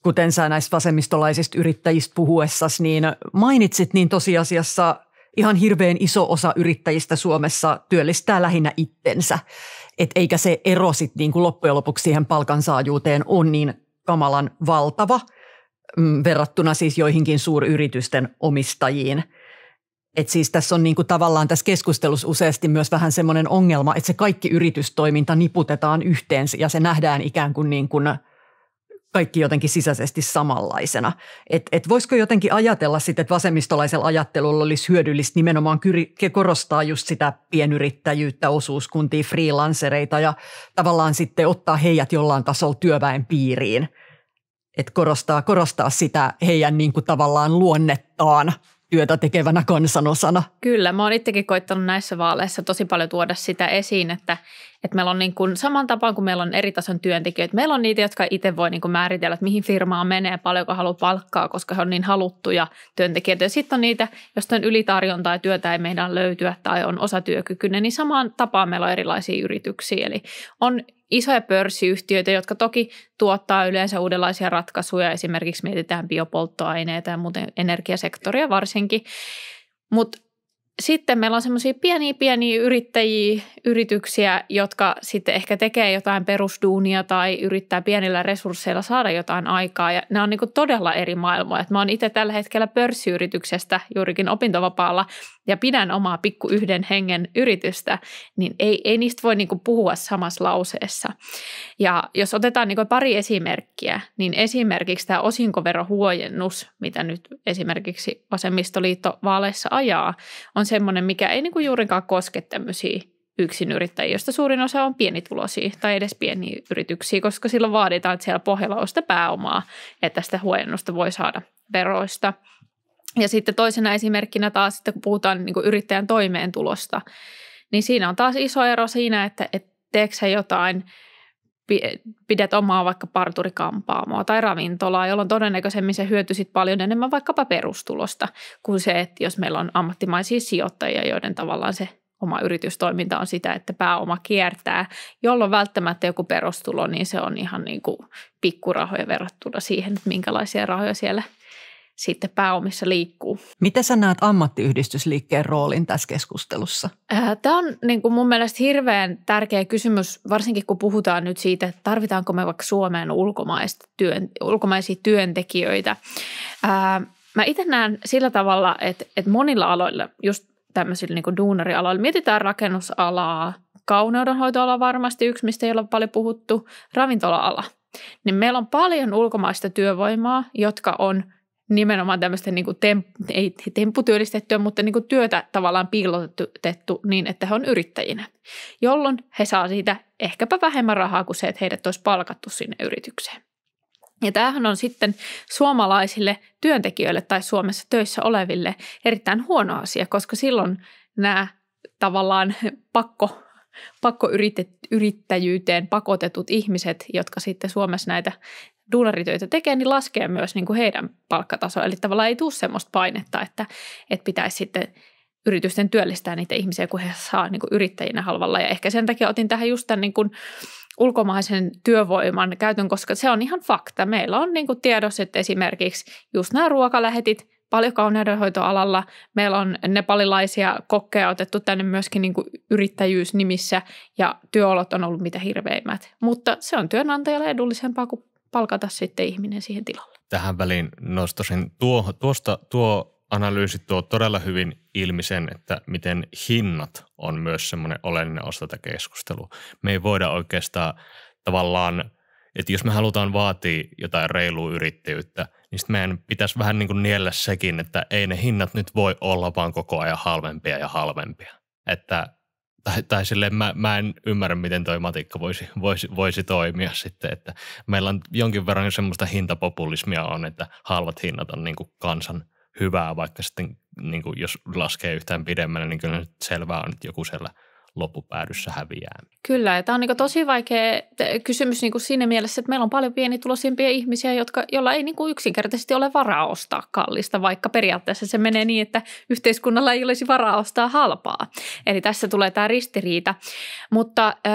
kuten sä näistä vasemmistolaisista yrittäjistä puhuessasi, niin mainitsit, niin tosiasiassa ihan hirveän iso osa yrittäjistä Suomessa työllistää lähinnä itsensä. Et eikä se ero sitten niin kuin loppujen lopuksi siihen palkansaajuuteen on niin kamalan valtava mm, verrattuna siis joihinkin suuryritysten omistajiin – et siis tässä on niinku tavallaan tässä keskustelussa useasti myös vähän semmoinen ongelma, että se kaikki yritystoiminta niputetaan yhteen ja se nähdään ikään kuin, niin kuin kaikki jotenkin sisäisesti samanlaisena. Et, et voisiko jotenkin ajatella sitten, että vasemmistolaisella ajattelulla olisi hyödyllistä nimenomaan kyri, korostaa just sitä pienyrittäjyyttä, osuuskuntia, freelancereita ja tavallaan sitten ottaa heidät jollain tasolla työväen piiriin. Et korostaa, korostaa sitä heidän niin kuin tavallaan luonnettaan – työtä tekevänä kansanosana. Kyllä, mä oon itsekin koittanut näissä vaaleissa tosi paljon tuoda sitä esiin, että, että meillä on niin kuin, saman tapaan kuin meillä on eri tason työntekijöitä, meillä on niitä, jotka itse voi niin kuin määritellä, että mihin firmaan menee, paljonko haluaa palkkaa, koska he on niin haluttuja työntekijöitä. Ja sitten on niitä, josta on ylitarjontaa ja työtä ei meidän löytyä tai on osatyökykyinen, niin samaan tapaan meillä on erilaisia yrityksiä. Eli on isoja pörssiyhtiöitä, jotka toki tuottaa yleensä uudenlaisia ratkaisuja. Esimerkiksi mietitään biopolttoaineita ja muuten energiasektoria varsinkin. Mutta sitten meillä on semmoisia pieniä pieniä yrittäjiä, yrityksiä, jotka sitten ehkä tekee jotain perusduunia tai yrittää pienillä resursseilla saada jotain aikaa. Ja nämä on niin todella eri maailmoja. mä oon itse tällä hetkellä pörssiyrityksestä juurikin opintovapaalla ja pidän omaa pikku yhden hengen yritystä, niin ei, ei niistä voi niin puhua samassa lauseessa. Ja jos otetaan niin pari esimerkkiä, niin esimerkiksi tämä osinkoverohuojennus, mitä nyt esimerkiksi vasemmistoliitto vaaleissa ajaa, on semmoinen, mikä ei niinku juurikaan koske tämmöisiä yksinyrittäjiä, joista suurin osa on pienituloisia tai edes pieniä yrityksiä, koska silloin vaaditaan, että siellä pohjalla on sitä pääomaa, että sitä huojennusta voi saada veroista. Ja sitten toisena esimerkkinä taas, että kun puhutaan niin kuin yrittäjän toimeentulosta, niin siinä on taas iso ero siinä, että, että teekö jotain – pidät omaa vaikka parturikampaamoa tai ravintolaa, jolloin todennäköisemmin se hyötyisit paljon enemmän vaikkapa perustulosta kuin se, että jos meillä on ammattimaisia sijoittajia, joiden tavallaan se oma yritystoiminta on sitä, että pääoma kiertää, jolloin välttämättä joku perustulo, niin se on ihan niin kuin pikkurahoja verrattuna siihen, että minkälaisia rahoja siellä – sitten pääomissa liikkuu. Miten sä näet ammattiyhdistysliikkeen roolin tässä keskustelussa? Äh, Tämä on niin kuin mun mielestä hirveän tärkeä kysymys, varsinkin kun puhutaan nyt siitä, että tarvitaanko me vaikka Suomeen ulkomaista työn, ulkomaisia työntekijöitä. Äh, mä itse näen sillä tavalla, että, että monilla aloilla, just tämmöisillä niin kuin duunarialoilla, mietitään rakennusalaa, kauneudenhoitoala on varmasti yksi, mistä ei ole paljon puhuttu, ravintola-ala. Niin meillä on paljon ulkomaista työvoimaa, jotka on – nimenomaan tämmöistä niin kuin temp, ei tempputyöllistettyä, mutta niin kuin työtä tavallaan piilotettu niin, että he on yrittäjinä, jolloin he saa siitä ehkäpä vähemmän rahaa kuin se, että heidät olisi palkattu sinne yritykseen. Ja tämähän on sitten suomalaisille työntekijöille tai Suomessa töissä oleville erittäin huono asia, koska silloin nämä tavallaan pakko pakkoyrittäjyyteen pakotetut ihmiset, jotka sitten Suomessa näitä duunaritöitä tekee, niin laskee myös niin kuin heidän palkkatasoa. Eli tavallaan ei tule sellaista painetta, että, että pitäisi sitten yritysten työllistää niitä ihmisiä, kun he saa niin kuin yrittäjinä halvalla. Ja ehkä sen takia otin tähän just tämän niin kuin ulkomaisen työvoiman käytön, koska se on ihan fakta. Meillä on niin kuin tiedossa, että esimerkiksi just nämä ruokalähetit, paljon kauneudenhoitoalalla. Meillä on nepalilaisia kokkeja otettu tänne myöskin niin kuin yrittäjyysnimissä ja työolot on ollut mitä hirveimmät. Mutta se on työnantajalle edullisempaa kuin palkata sitten ihminen siihen tilalle. Tähän väliin nostosin tuo, tuosta tuo analyysi tuo todella hyvin ilmi sen, että miten hinnat on myös semmoinen oleellinen osa tätä keskustelua. Me ei voida oikeastaan tavallaan, että jos me halutaan vaatia jotain reilua yrittäjyyttä, niin sitten meidän pitäisi vähän niin kuin niellä sekin, että ei ne hinnat nyt voi olla vaan koko ajan halvempia ja halvempia. Että tai, tai silleen mä, mä en ymmärrä, miten toi matikka voisi, voisi, voisi toimia sitten, että meillä on jonkin verran semmoista hintapopulismia on, että halvat hinnat on niin kuin kansan hyvää, vaikka sitten niin kuin jos laskee yhtään pidemmälle, niin kyllä nyt selvää on, että joku siellä – loppupäädyssä häviää. Kyllä, ja tämä on niin tosi vaikea kysymys niin siinä mielessä, että meillä on paljon pienituloisimpia ihmisiä, jotka, joilla ei niin yksinkertaisesti ole varaa ostaa kallista, vaikka periaatteessa se menee niin, että yhteiskunnalla ei olisi varaa ostaa halpaa. Eli tässä tulee tämä ristiriita. Mutta öö,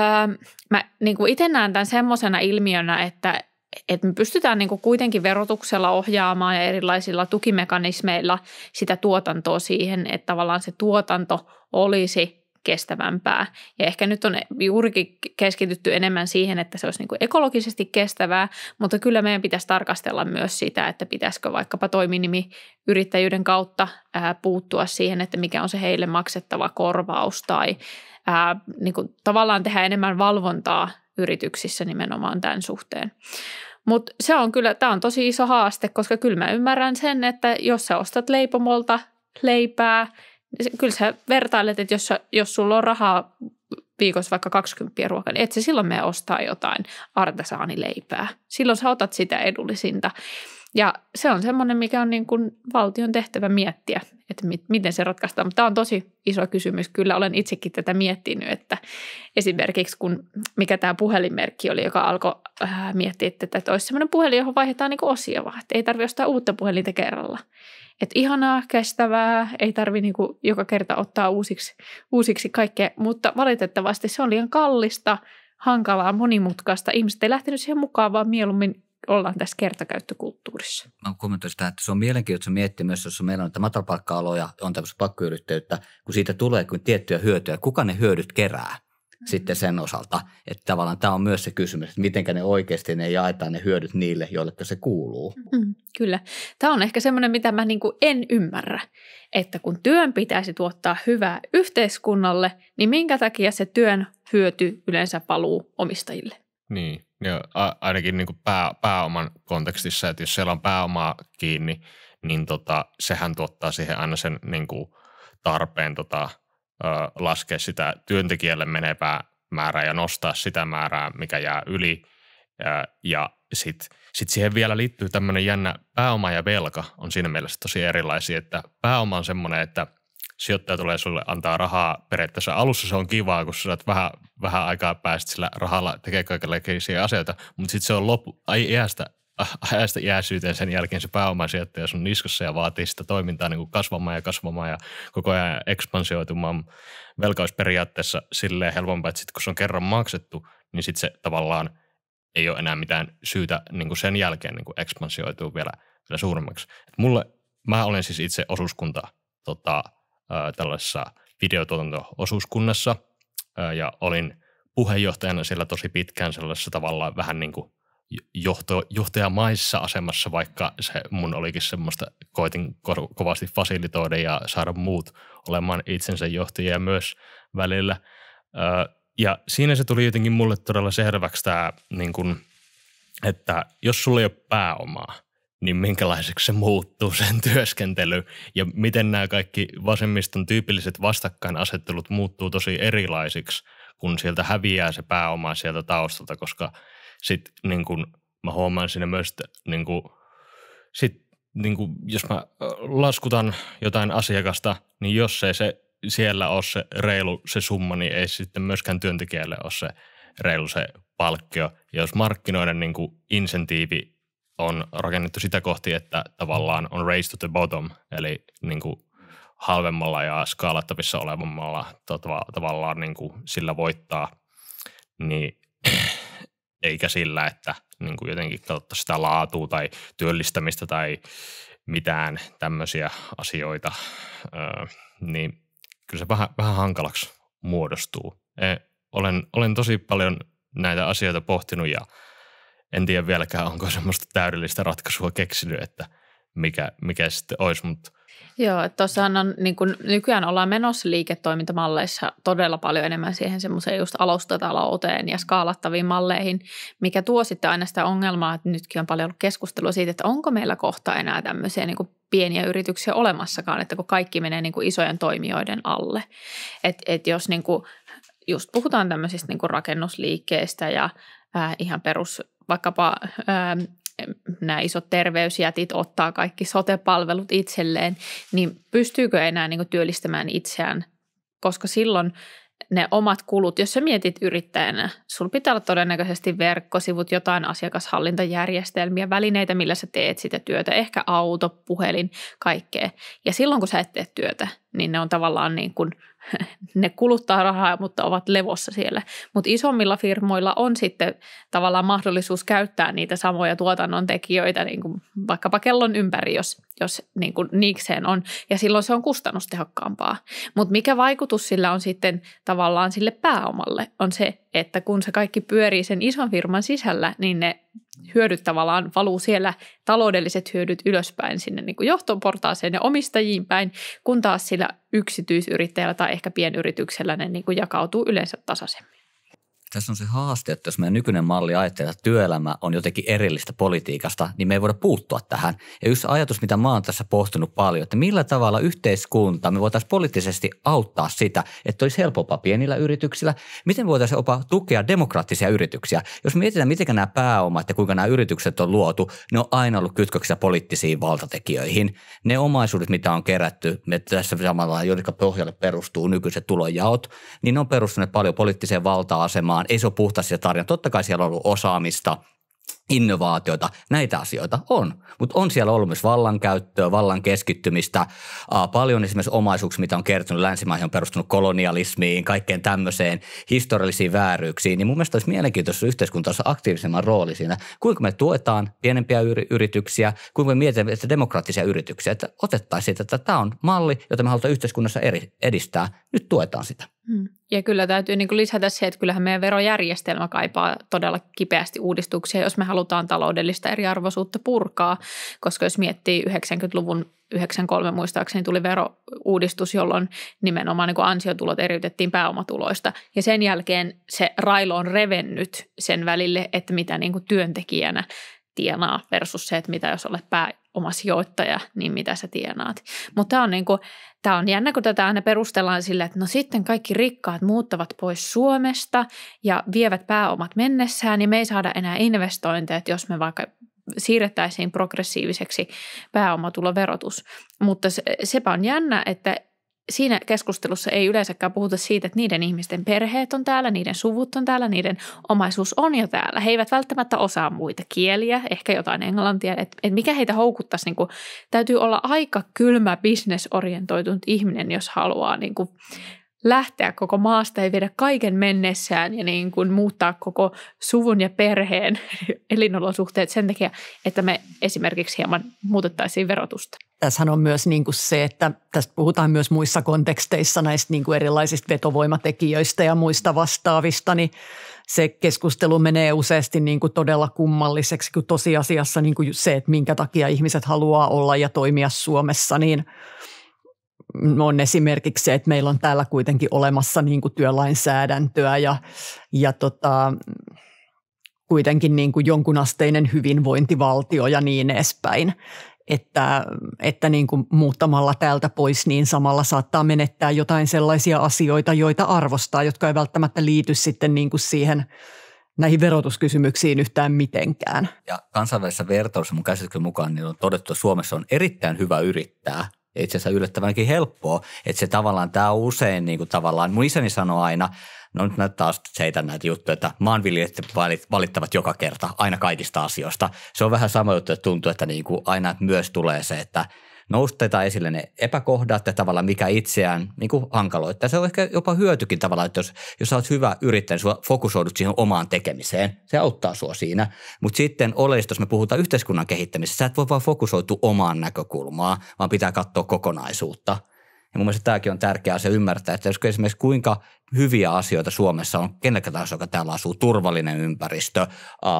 mä niin itse näen tämän semmoisena ilmiönä, että että me pystytään niin kuitenkin verotuksella ohjaamaan ja erilaisilla tukimekanismeilla sitä tuotantoa siihen, että tavallaan se tuotanto olisi kestävämpää. Ja ehkä nyt on juurikin keskitytty enemmän siihen, että se olisi niin kuin ekologisesti kestävää, mutta kyllä meidän pitäisi tarkastella myös sitä, että pitäisikö vaikkapa toiminimi yrittäjyyden kautta ää, puuttua siihen, että mikä on se heille maksettava korvaus tai ää, niin kuin tavallaan tehdä enemmän valvontaa yrityksissä nimenomaan tämän suhteen. Mutta se on kyllä, tämä on tosi iso haaste, koska kyllä mä ymmärrän sen, että jos sä ostat leipomolta leipää – kyllä sä vertailet, että jos, sä, jos sulla on rahaa viikossa vaikka 20 ruokaa, niin et sä silloin me ostaa jotain artesaanileipää. Silloin sä otat sitä edullisinta. Ja se on semmoinen, mikä on niin kuin valtion tehtävä miettiä, että mit, miten se ratkaistaan. Mutta tämä on tosi iso kysymys. Kyllä olen itsekin tätä miettinyt, että esimerkiksi kun, mikä tämä puhelinmerkki oli, joka alkoi äh, miettiä, että, että olisi semmoinen puhelin, johon vaihdetaan niin kuin osia vaan, että ei tarvitse ostaa uutta puhelinta kerralla. Että ihanaa, kestävää, ei tarvitse niin joka kerta ottaa uusiksi, uusiksi kaikkea, mutta valitettavasti se on liian kallista, hankalaa, monimutkaista. Ihmiset ei lähtenyt siihen mukaan, vaan mieluummin ollaan tässä kertakäyttökulttuurissa. Mä kommentoin sitä, että se on mielenkiintoista miettiä myös, jos meillä on näitä matalapalkka-aloja, on tämmöistä pakkoyrittäjyyttä, kun siitä tulee kuin tiettyjä hyötyjä, kuka ne hyödyt kerää mm-hmm. sitten sen osalta, että tavallaan tämä on myös se kysymys, että miten ne oikeasti ne jaetaan ne hyödyt niille, joille se kuuluu. Mm, kyllä. Tämä on ehkä semmoinen, mitä mä niin en ymmärrä, että kun työn pitäisi tuottaa hyvää yhteiskunnalle, niin minkä takia se työn hyöty yleensä paluu omistajille? Niin, niin Joo, ainakin niin kuin pää, pääoman kontekstissa, että jos siellä on pääomaa kiinni, niin tota, sehän tuottaa siihen aina sen niin kuin tarpeen tota, ö, laskea sitä työntekijälle menevää määrää ja nostaa sitä määrää, mikä jää yli. Ö, ja sitten sit siihen vielä liittyy tämmöinen jännä pääoma ja velka on siinä mielessä tosi erilaisia, että pääoma on semmoinen, että – sijoittaja tulee sulle antaa rahaa periaatteessa alussa se on kivaa, kun sä saat vähän, vähän aikaa päästä sillä rahalla tekee kaikenlaisia asioita, mutta sitten se on loppu, ai iästä, [LAUGHS] ajasta iäisyyteen sen jälkeen se pääoma sijoittaja sun niskassa ja vaatii sitä toimintaa niin kuin kasvamaan ja kasvamaan ja koko ajan ekspansioitumaan velkausperiaatteessa silleen helpompaa, että sitten kun se on kerran maksettu, niin sitten se tavallaan ei ole enää mitään syytä niin kuin sen jälkeen niin kuin ekspansioituu vielä, vielä suuremmaksi. Et mulle, mä olen siis itse osuuskunta tota, tällaisessa videotuotanto-osuuskunnassa ja olin puheenjohtajana siellä tosi pitkään sellaisessa tavallaan vähän niin kuin johto, johtajamaisessa asemassa, vaikka se mun olikin semmoista, koitin ko- kovasti fasilitoida ja saada muut olemaan itsensä johtajia myös välillä. ja siinä se tuli jotenkin mulle todella selväksi tämä, niin kuin, että jos sulla ei ole pääomaa – niin minkälaiseksi se muuttuu sen työskentely ja miten nämä kaikki vasemmiston tyypilliset vastakkainasettelut muuttuu tosi erilaisiksi, kun sieltä häviää se pääoma sieltä taustalta, koska sitten niin kun mä huomaan siinä myös, että niin kun, sit, niin kun, jos mä laskutan jotain asiakasta, niin jos ei se siellä ole se reilu se summa, niin ei sitten myöskään työntekijälle ole se reilu se palkkio. Ja jos markkinoiden niin insentiivi on rakennettu sitä kohti, että tavallaan on race to the bottom, eli niin kuin halvemmalla ja skaalattavissa olevammalla tota, tavallaan niin kuin sillä voittaa, niin [CLEARS THROAT] eikä sillä, että niin kuin jotenkin katsottaisiin sitä laatua tai työllistämistä tai mitään tämmöisiä asioita, öö, niin kyllä se vähän, vähän hankalaksi muodostuu. E, olen, olen tosi paljon näitä asioita pohtinut ja en tiedä vieläkään, onko semmoista täydellistä ratkaisua keksinyt, että mikä, mikä sitten olisi, mutta Joo, että on niin kuin, nykyään ollaan menossa liiketoimintamalleissa todella paljon enemmän siihen semmoiseen just alustatalouteen ja skaalattaviin malleihin, mikä tuo sitten aina sitä ongelmaa, että nytkin on paljon ollut keskustelua siitä, että onko meillä kohta enää tämmöisiä niin kuin pieniä yrityksiä olemassakaan, että kun kaikki menee niin isojen toimijoiden alle. Et et jos niin kuin, just puhutaan tämmöisistä niin rakennusliikkeistä ja ihan perus vaikkapa ää, ähm, nämä isot terveysjätit ottaa kaikki sotepalvelut itselleen, niin pystyykö enää niin työllistämään itseään, koska silloin ne omat kulut, jos sä mietit yrittäjänä, sulla pitää olla todennäköisesti verkkosivut, jotain asiakashallintajärjestelmiä, välineitä, millä sä teet sitä työtä, ehkä auto, puhelin, kaikkea. Ja silloin kun sä et tee työtä, niin ne on tavallaan niin kuin – [LAUGHS] ne kuluttaa rahaa, mutta ovat levossa siellä. Mutta isommilla firmoilla on sitten tavallaan mahdollisuus käyttää niitä samoja tuotannon tekijöitä niin kuin vaikkapa kellon ympäri, jos, jos niin kuin niikseen on. Ja silloin se on kustannustehokkaampaa. Mutta mikä vaikutus sillä on sitten tavallaan sille pääomalle on se, että kun se kaikki pyörii sen ison firman sisällä, niin ne hyödyt tavallaan valuu siellä taloudelliset hyödyt ylöspäin sinne niin kuin johtoportaaseen ja omistajiin päin, kun taas sillä yksityisyrittäjällä tai ehkä pienyrityksellä ne niin kuin jakautuu yleensä tasaisemmin tässä on se haaste, että jos meidän nykyinen malli ajattelee, että työelämä on jotenkin erillistä politiikasta, niin me ei voida puuttua tähän. Ja yksi ajatus, mitä mä oon tässä pohtunut paljon, että millä tavalla yhteiskunta, me voitaisiin poliittisesti auttaa sitä, että olisi helpompaa pienillä yrityksillä. Miten voitaisiin opa tukea demokraattisia yrityksiä? Jos mietitään, miten nämä pääomat ja kuinka nämä yritykset on luotu, ne on aina ollut kytköksissä poliittisiin valtatekijöihin. Ne omaisuudet, mitä on kerätty, me tässä samalla, joiden pohjalle perustuu nykyiset tulojaot, niin ne on perustuneet paljon poliittiseen valta-asemaan vaan ei se ole puhtaasti tarina. Totta kai siellä on ollut osaamista, innovaatioita, näitä asioita on. Mutta on siellä ollut myös vallankäyttöä, vallan keskittymistä, paljon esimerkiksi omaisuuksia, mitä on kertynyt länsimaihin, on perustunut kolonialismiin, kaikkeen tämmöiseen, historiallisiin vääryyksiin. Niin mun mielestä olisi mielenkiintoista yhteiskunta aktiivisemman rooli siinä, kuinka me tuetaan pienempiä yri- yrityksiä, kuinka me mietitään että demokraattisia yrityksiä, että otettaisiin, että tämä on malli, jota me halutaan yhteiskunnassa eri- edistää, nyt tuetaan sitä. Hmm. Ja kyllä täytyy niin lisätä se, että kyllähän meidän verojärjestelmä kaipaa todella kipeästi uudistuksia, jos me halutaan taloudellista eriarvoisuutta purkaa, koska jos miettii 90-luvun 93 muistaakseni tuli verouudistus, jolloin nimenomaan niin ansiotulot eriytettiin pääomatuloista. Ja sen jälkeen se railo on revennyt sen välille, että mitä niin kuin työntekijänä tienaa versus se, että mitä jos olet pääomasijoittaja, niin mitä sä tienaat. Mutta tämä on niin kuin, Tämä on jännä, kun tätä aina perustellaan sille, että no sitten kaikki rikkaat muuttavat pois Suomesta ja vievät pääomat mennessään ja me ei saada enää investointeja, että jos me vaikka siirrettäisiin progressiiviseksi pääomatuloverotus. Mutta se, sepä on jännä, että siinä keskustelussa ei yleensäkään puhuta siitä, että niiden ihmisten perheet on täällä, niiden suvut on täällä, niiden omaisuus on jo täällä. He eivät välttämättä osaa muita kieliä, ehkä jotain englantia, että et mikä heitä houkuttaisi. Niin kuin, täytyy olla aika kylmä bisnesorientoitunut ihminen, jos haluaa niin kuin, lähteä koko maasta ja viedä kaiken mennessään ja niin kuin muuttaa koko suvun ja perheen [LAUGHS] elinolosuhteet sen takia, että me esimerkiksi hieman muutettaisiin verotusta. Tässähän on myös niin kuin se, että tästä puhutaan myös muissa konteksteissa näistä niin kuin erilaisista vetovoimatekijöistä ja muista vastaavista, niin se keskustelu menee useasti niin kuin todella kummalliseksi, kun tosiasiassa niin kuin se, että minkä takia ihmiset haluaa olla ja toimia Suomessa, niin on esimerkiksi se, että meillä on täällä kuitenkin olemassa niin kuin työlainsäädäntöä ja, ja tota, kuitenkin niin kuin jonkunasteinen hyvinvointivaltio ja niin edespäin että, että niin kuin muuttamalla täältä pois, niin samalla saattaa menettää jotain sellaisia asioita, joita arvostaa, jotka ei välttämättä liity sitten niin kuin siihen näihin verotuskysymyksiin yhtään mitenkään. Ja kansainvälisessä vertailussa mun käsityksen mukaan niin on todettu, että Suomessa on erittäin hyvä yrittää itse asiassa yllättävänkin helppoa, että se tavallaan tämä usein niin kuin tavallaan, mun isäni sanoi aina, no nyt näitä taas seitä näitä juttuja, että maanviljelijät valittavat joka kerta aina kaikista asioista. Se on vähän sama juttu, että tuntuu, että niin kuin aina myös tulee se, että noustetaan esille ne epäkohdat ja tavallaan mikä itseään niin kuin hankaloittaa. Se on ehkä jopa hyötykin tavallaan, että jos, jos olet hyvä yrittäjä, niin fokusoidut siihen omaan tekemiseen. Se auttaa sua siinä. Mutta sitten oleellista, jos me puhutaan yhteiskunnan kehittämisestä, sä et voi vaan fokusoitua omaan näkökulmaan, vaan pitää katsoa kokonaisuutta – ja mun mielestä tämäkin on tärkeä asia ymmärtää, että jos esimerkiksi kuinka hyviä asioita Suomessa on, kenellä taas, joka täällä asuu, turvallinen ympäristö, ää,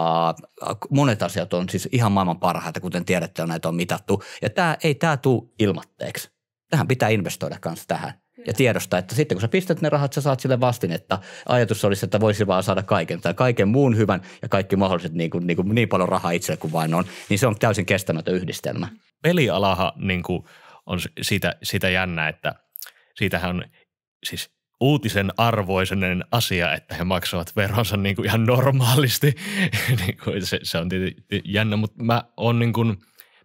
monet asiat on siis ihan maailman parhaita, kuten tiedätte, on näitä on mitattu. Ja tämä, ei tämä tule ilmatteeksi. Tähän pitää investoida kanssa tähän ja tiedostaa, että sitten kun sä pistät ne rahat, sä saat sille vastinetta. Ajatus olisi, että voisi vaan saada kaiken tai kaiken muun hyvän ja kaikki mahdolliset niin, kuin, niin, kuin, niin paljon rahaa itselle kuin vain on, niin se on täysin kestämätön yhdistelmä. Pelialahan niin kuin – on siitä, siitä jännä, että siitähän on siis uutisen arvoisen asia, että he maksavat veronsa niin kuin ihan normaalisti. [LAUGHS] Niin se, se on tietysti jännä, mutta mä oon niin kuin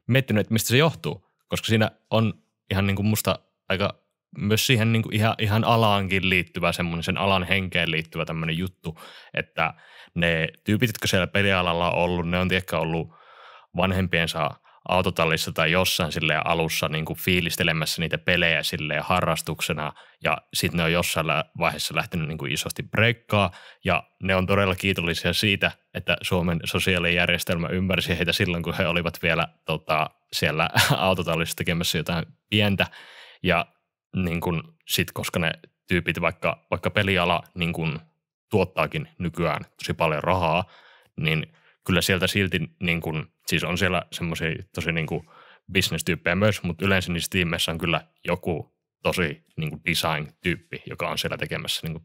miettinyt, että mistä se johtuu, koska siinä on ihan niin kuin musta aika myös siihen niin kuin ihan, ihan alaankin liittyvä semmoinen, sen alan henkeen liittyvä tämmöinen juttu, että ne tyypit, jotka siellä pelialalla on ollut, ne on tiedäkö ollut vanhempiensa – autotallissa tai jossain sille alussa niin kuin fiilistelemässä niitä pelejä sille harrastuksena ja sitten ne on jossain vaiheessa lähtenyt niin kuin isosti breikkaa ja ne on todella kiitollisia siitä, että Suomen sosiaalijärjestelmä ymmärsi heitä silloin, kun he olivat vielä tota, siellä [LAUGHS] autotallissa tekemässä jotain pientä ja niin kuin sit, koska ne tyypit, vaikka, vaikka peliala niin kuin tuottaakin nykyään tosi paljon rahaa, niin – kyllä sieltä silti, niin kuin, siis on siellä semmoisia tosi niin bisnestyyppejä myös, mutta yleensä niissä tiimeissä on kyllä joku tosi niin kuin design-tyyppi, joka on siellä tekemässä niin kuin,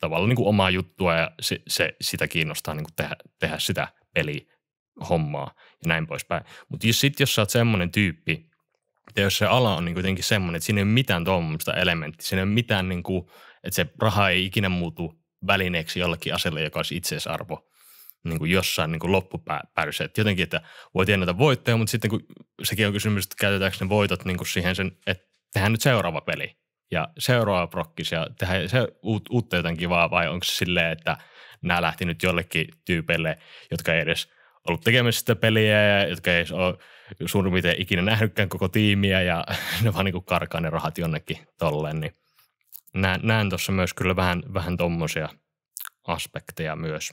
tavallaan niin kuin omaa juttua ja se, se sitä kiinnostaa niin kuin tehdä, tehdä sitä pelihommaa ja näin poispäin. Mutta sitten jos sä oot semmoinen tyyppi, ja jos se ala on niin kuitenkin semmoinen, että siinä ei ole mitään tuommoista elementtiä, siinä ei ole mitään, niin kuin, että se raha ei ikinä muutu välineeksi jollekin aselle, joka olisi itseisarvo, niin kuin jossain niin kuin loppupäädyssä. jotenkin, että voi tiennetä voittoja, mutta sitten kun sekin on kysymys, että käytetäänkö ne voitot niin kuin siihen sen, että tehdään nyt seuraava peli ja seuraava prokkis ja tehdään se uut, uutta jotain kivaa vai onko se silleen, että nämä lähti nyt jollekin tyypeille, jotka ei edes ollut tekemässä sitä peliä ja jotka ei ole suurin piirtein ikinä nähnytkään koko tiimiä ja [LAUGHS] ne vaan niin karkaa ne rahat jonnekin tolleen, niin näen, näen tuossa myös kyllä vähän, vähän tuommoisia aspekteja myös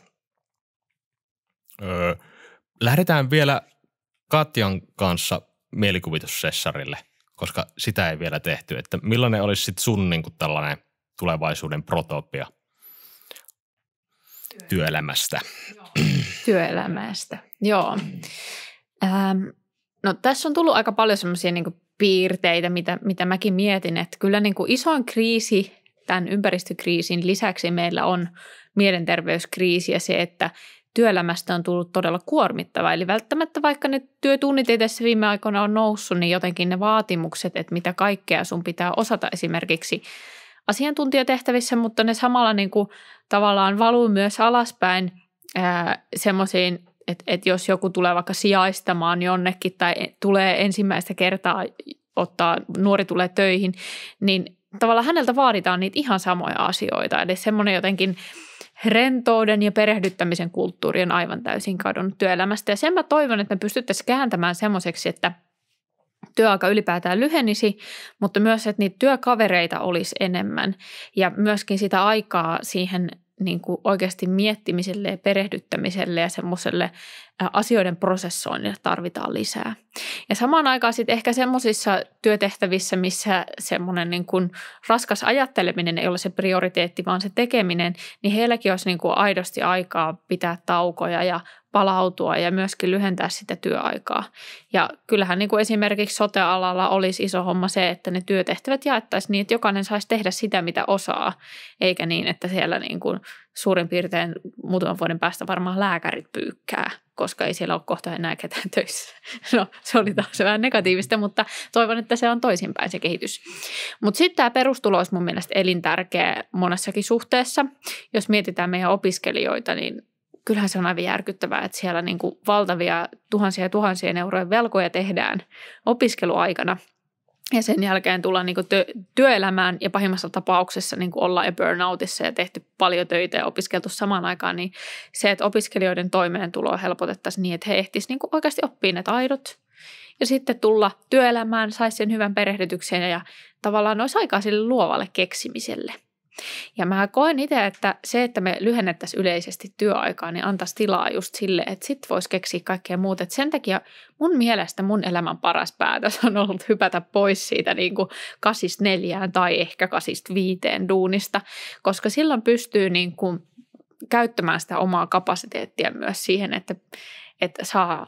Öö, lähdetään vielä Katjan kanssa mielikuvitussessarille, koska sitä ei vielä tehty. Että millainen olisi sitten sun niin kuin tällainen tulevaisuuden protopia työelämästä? Työelämästä, joo. Ähm, no tässä on tullut aika paljon semmoisia niin piirteitä, mitä, mitä mäkin mietin, että kyllä niin kuin isoin kriisi tämän ympäristökriisin lisäksi meillä on mielenterveyskriisi ja se, että työelämästä on tullut todella kuormittava. Eli välttämättä vaikka ne työtunnit ei tässä viime aikoina on noussut, niin jotenkin ne vaatimukset, että mitä kaikkea sun pitää osata esimerkiksi asiantuntijatehtävissä, mutta ne samalla niin kuin tavallaan valuu myös alaspäin semmoisiin, että et jos joku tulee vaikka sijaistamaan jonnekin tai tulee ensimmäistä kertaa ottaa, nuori tulee töihin, niin tavallaan häneltä vaaditaan niitä ihan samoja asioita. Eli semmoinen jotenkin – rentouden ja perehdyttämisen kulttuuri on aivan täysin kadonnut työelämästä. Ja sen mä toivon, että me pystyttäisiin kääntämään semmoiseksi, että työaika ylipäätään lyhenisi, mutta myös, että niitä työkavereita olisi enemmän ja myöskin sitä aikaa siihen niin kuin oikeasti miettimiselle ja perehdyttämiselle ja semmoiselle asioiden prosessoinnille tarvitaan lisää. Ja samaan aikaan sitten ehkä semmoisissa työtehtävissä, missä semmoinen niin kuin raskas ajatteleminen ei ole se prioriteetti, vaan se tekeminen, niin heilläkin olisi niin kuin aidosti aikaa pitää taukoja ja palautua ja myöskin lyhentää sitä työaikaa. Ja kyllähän niin kuin esimerkiksi sotealalla olisi iso homma se, että ne työtehtävät jaettaisiin niin, että jokainen saisi tehdä sitä, mitä osaa, eikä niin, että siellä niin kuin – suurin piirtein muutaman vuoden päästä varmaan lääkärit pyykkää, koska ei siellä ole kohta enää ketään [LAUGHS] töissä. No se oli taas mm. vähän negatiivista, mutta toivon, että se on toisinpäin se kehitys. Mutta sitten tämä perustulo olisi mun mielestä elintärkeä monessakin suhteessa. Jos mietitään meidän opiskelijoita, niin kyllähän se on aivan järkyttävää, että siellä niin kuin valtavia tuhansia ja tuhansien eurojen velkoja tehdään opiskeluaikana – ja sen jälkeen tulla niin työ, työelämään ja pahimmassa tapauksessa niin olla ja burnoutissa ja tehty paljon töitä ja opiskeltu samaan aikaan, niin se, että opiskelijoiden toimeentuloa helpotettaisiin niin, että he ehtisivät niin oikeasti oppia ne taidot ja sitten tulla työelämään, saisi sen hyvän perehdytykseen ja tavallaan olisi aikaa sille luovalle keksimiselle – ja mä koen itse, että se, että me lyhennettäisiin yleisesti työaikaa, niin antaisi tilaa just sille, että sit voisi keksiä kaikkea muuta. Et sen takia mun mielestä mun elämän paras päätös on ollut hypätä pois siitä niin kuin kasist neljään tai ehkä kasist viiteen duunista, koska silloin pystyy niin kuin käyttämään sitä omaa kapasiteettia myös siihen, että, että saa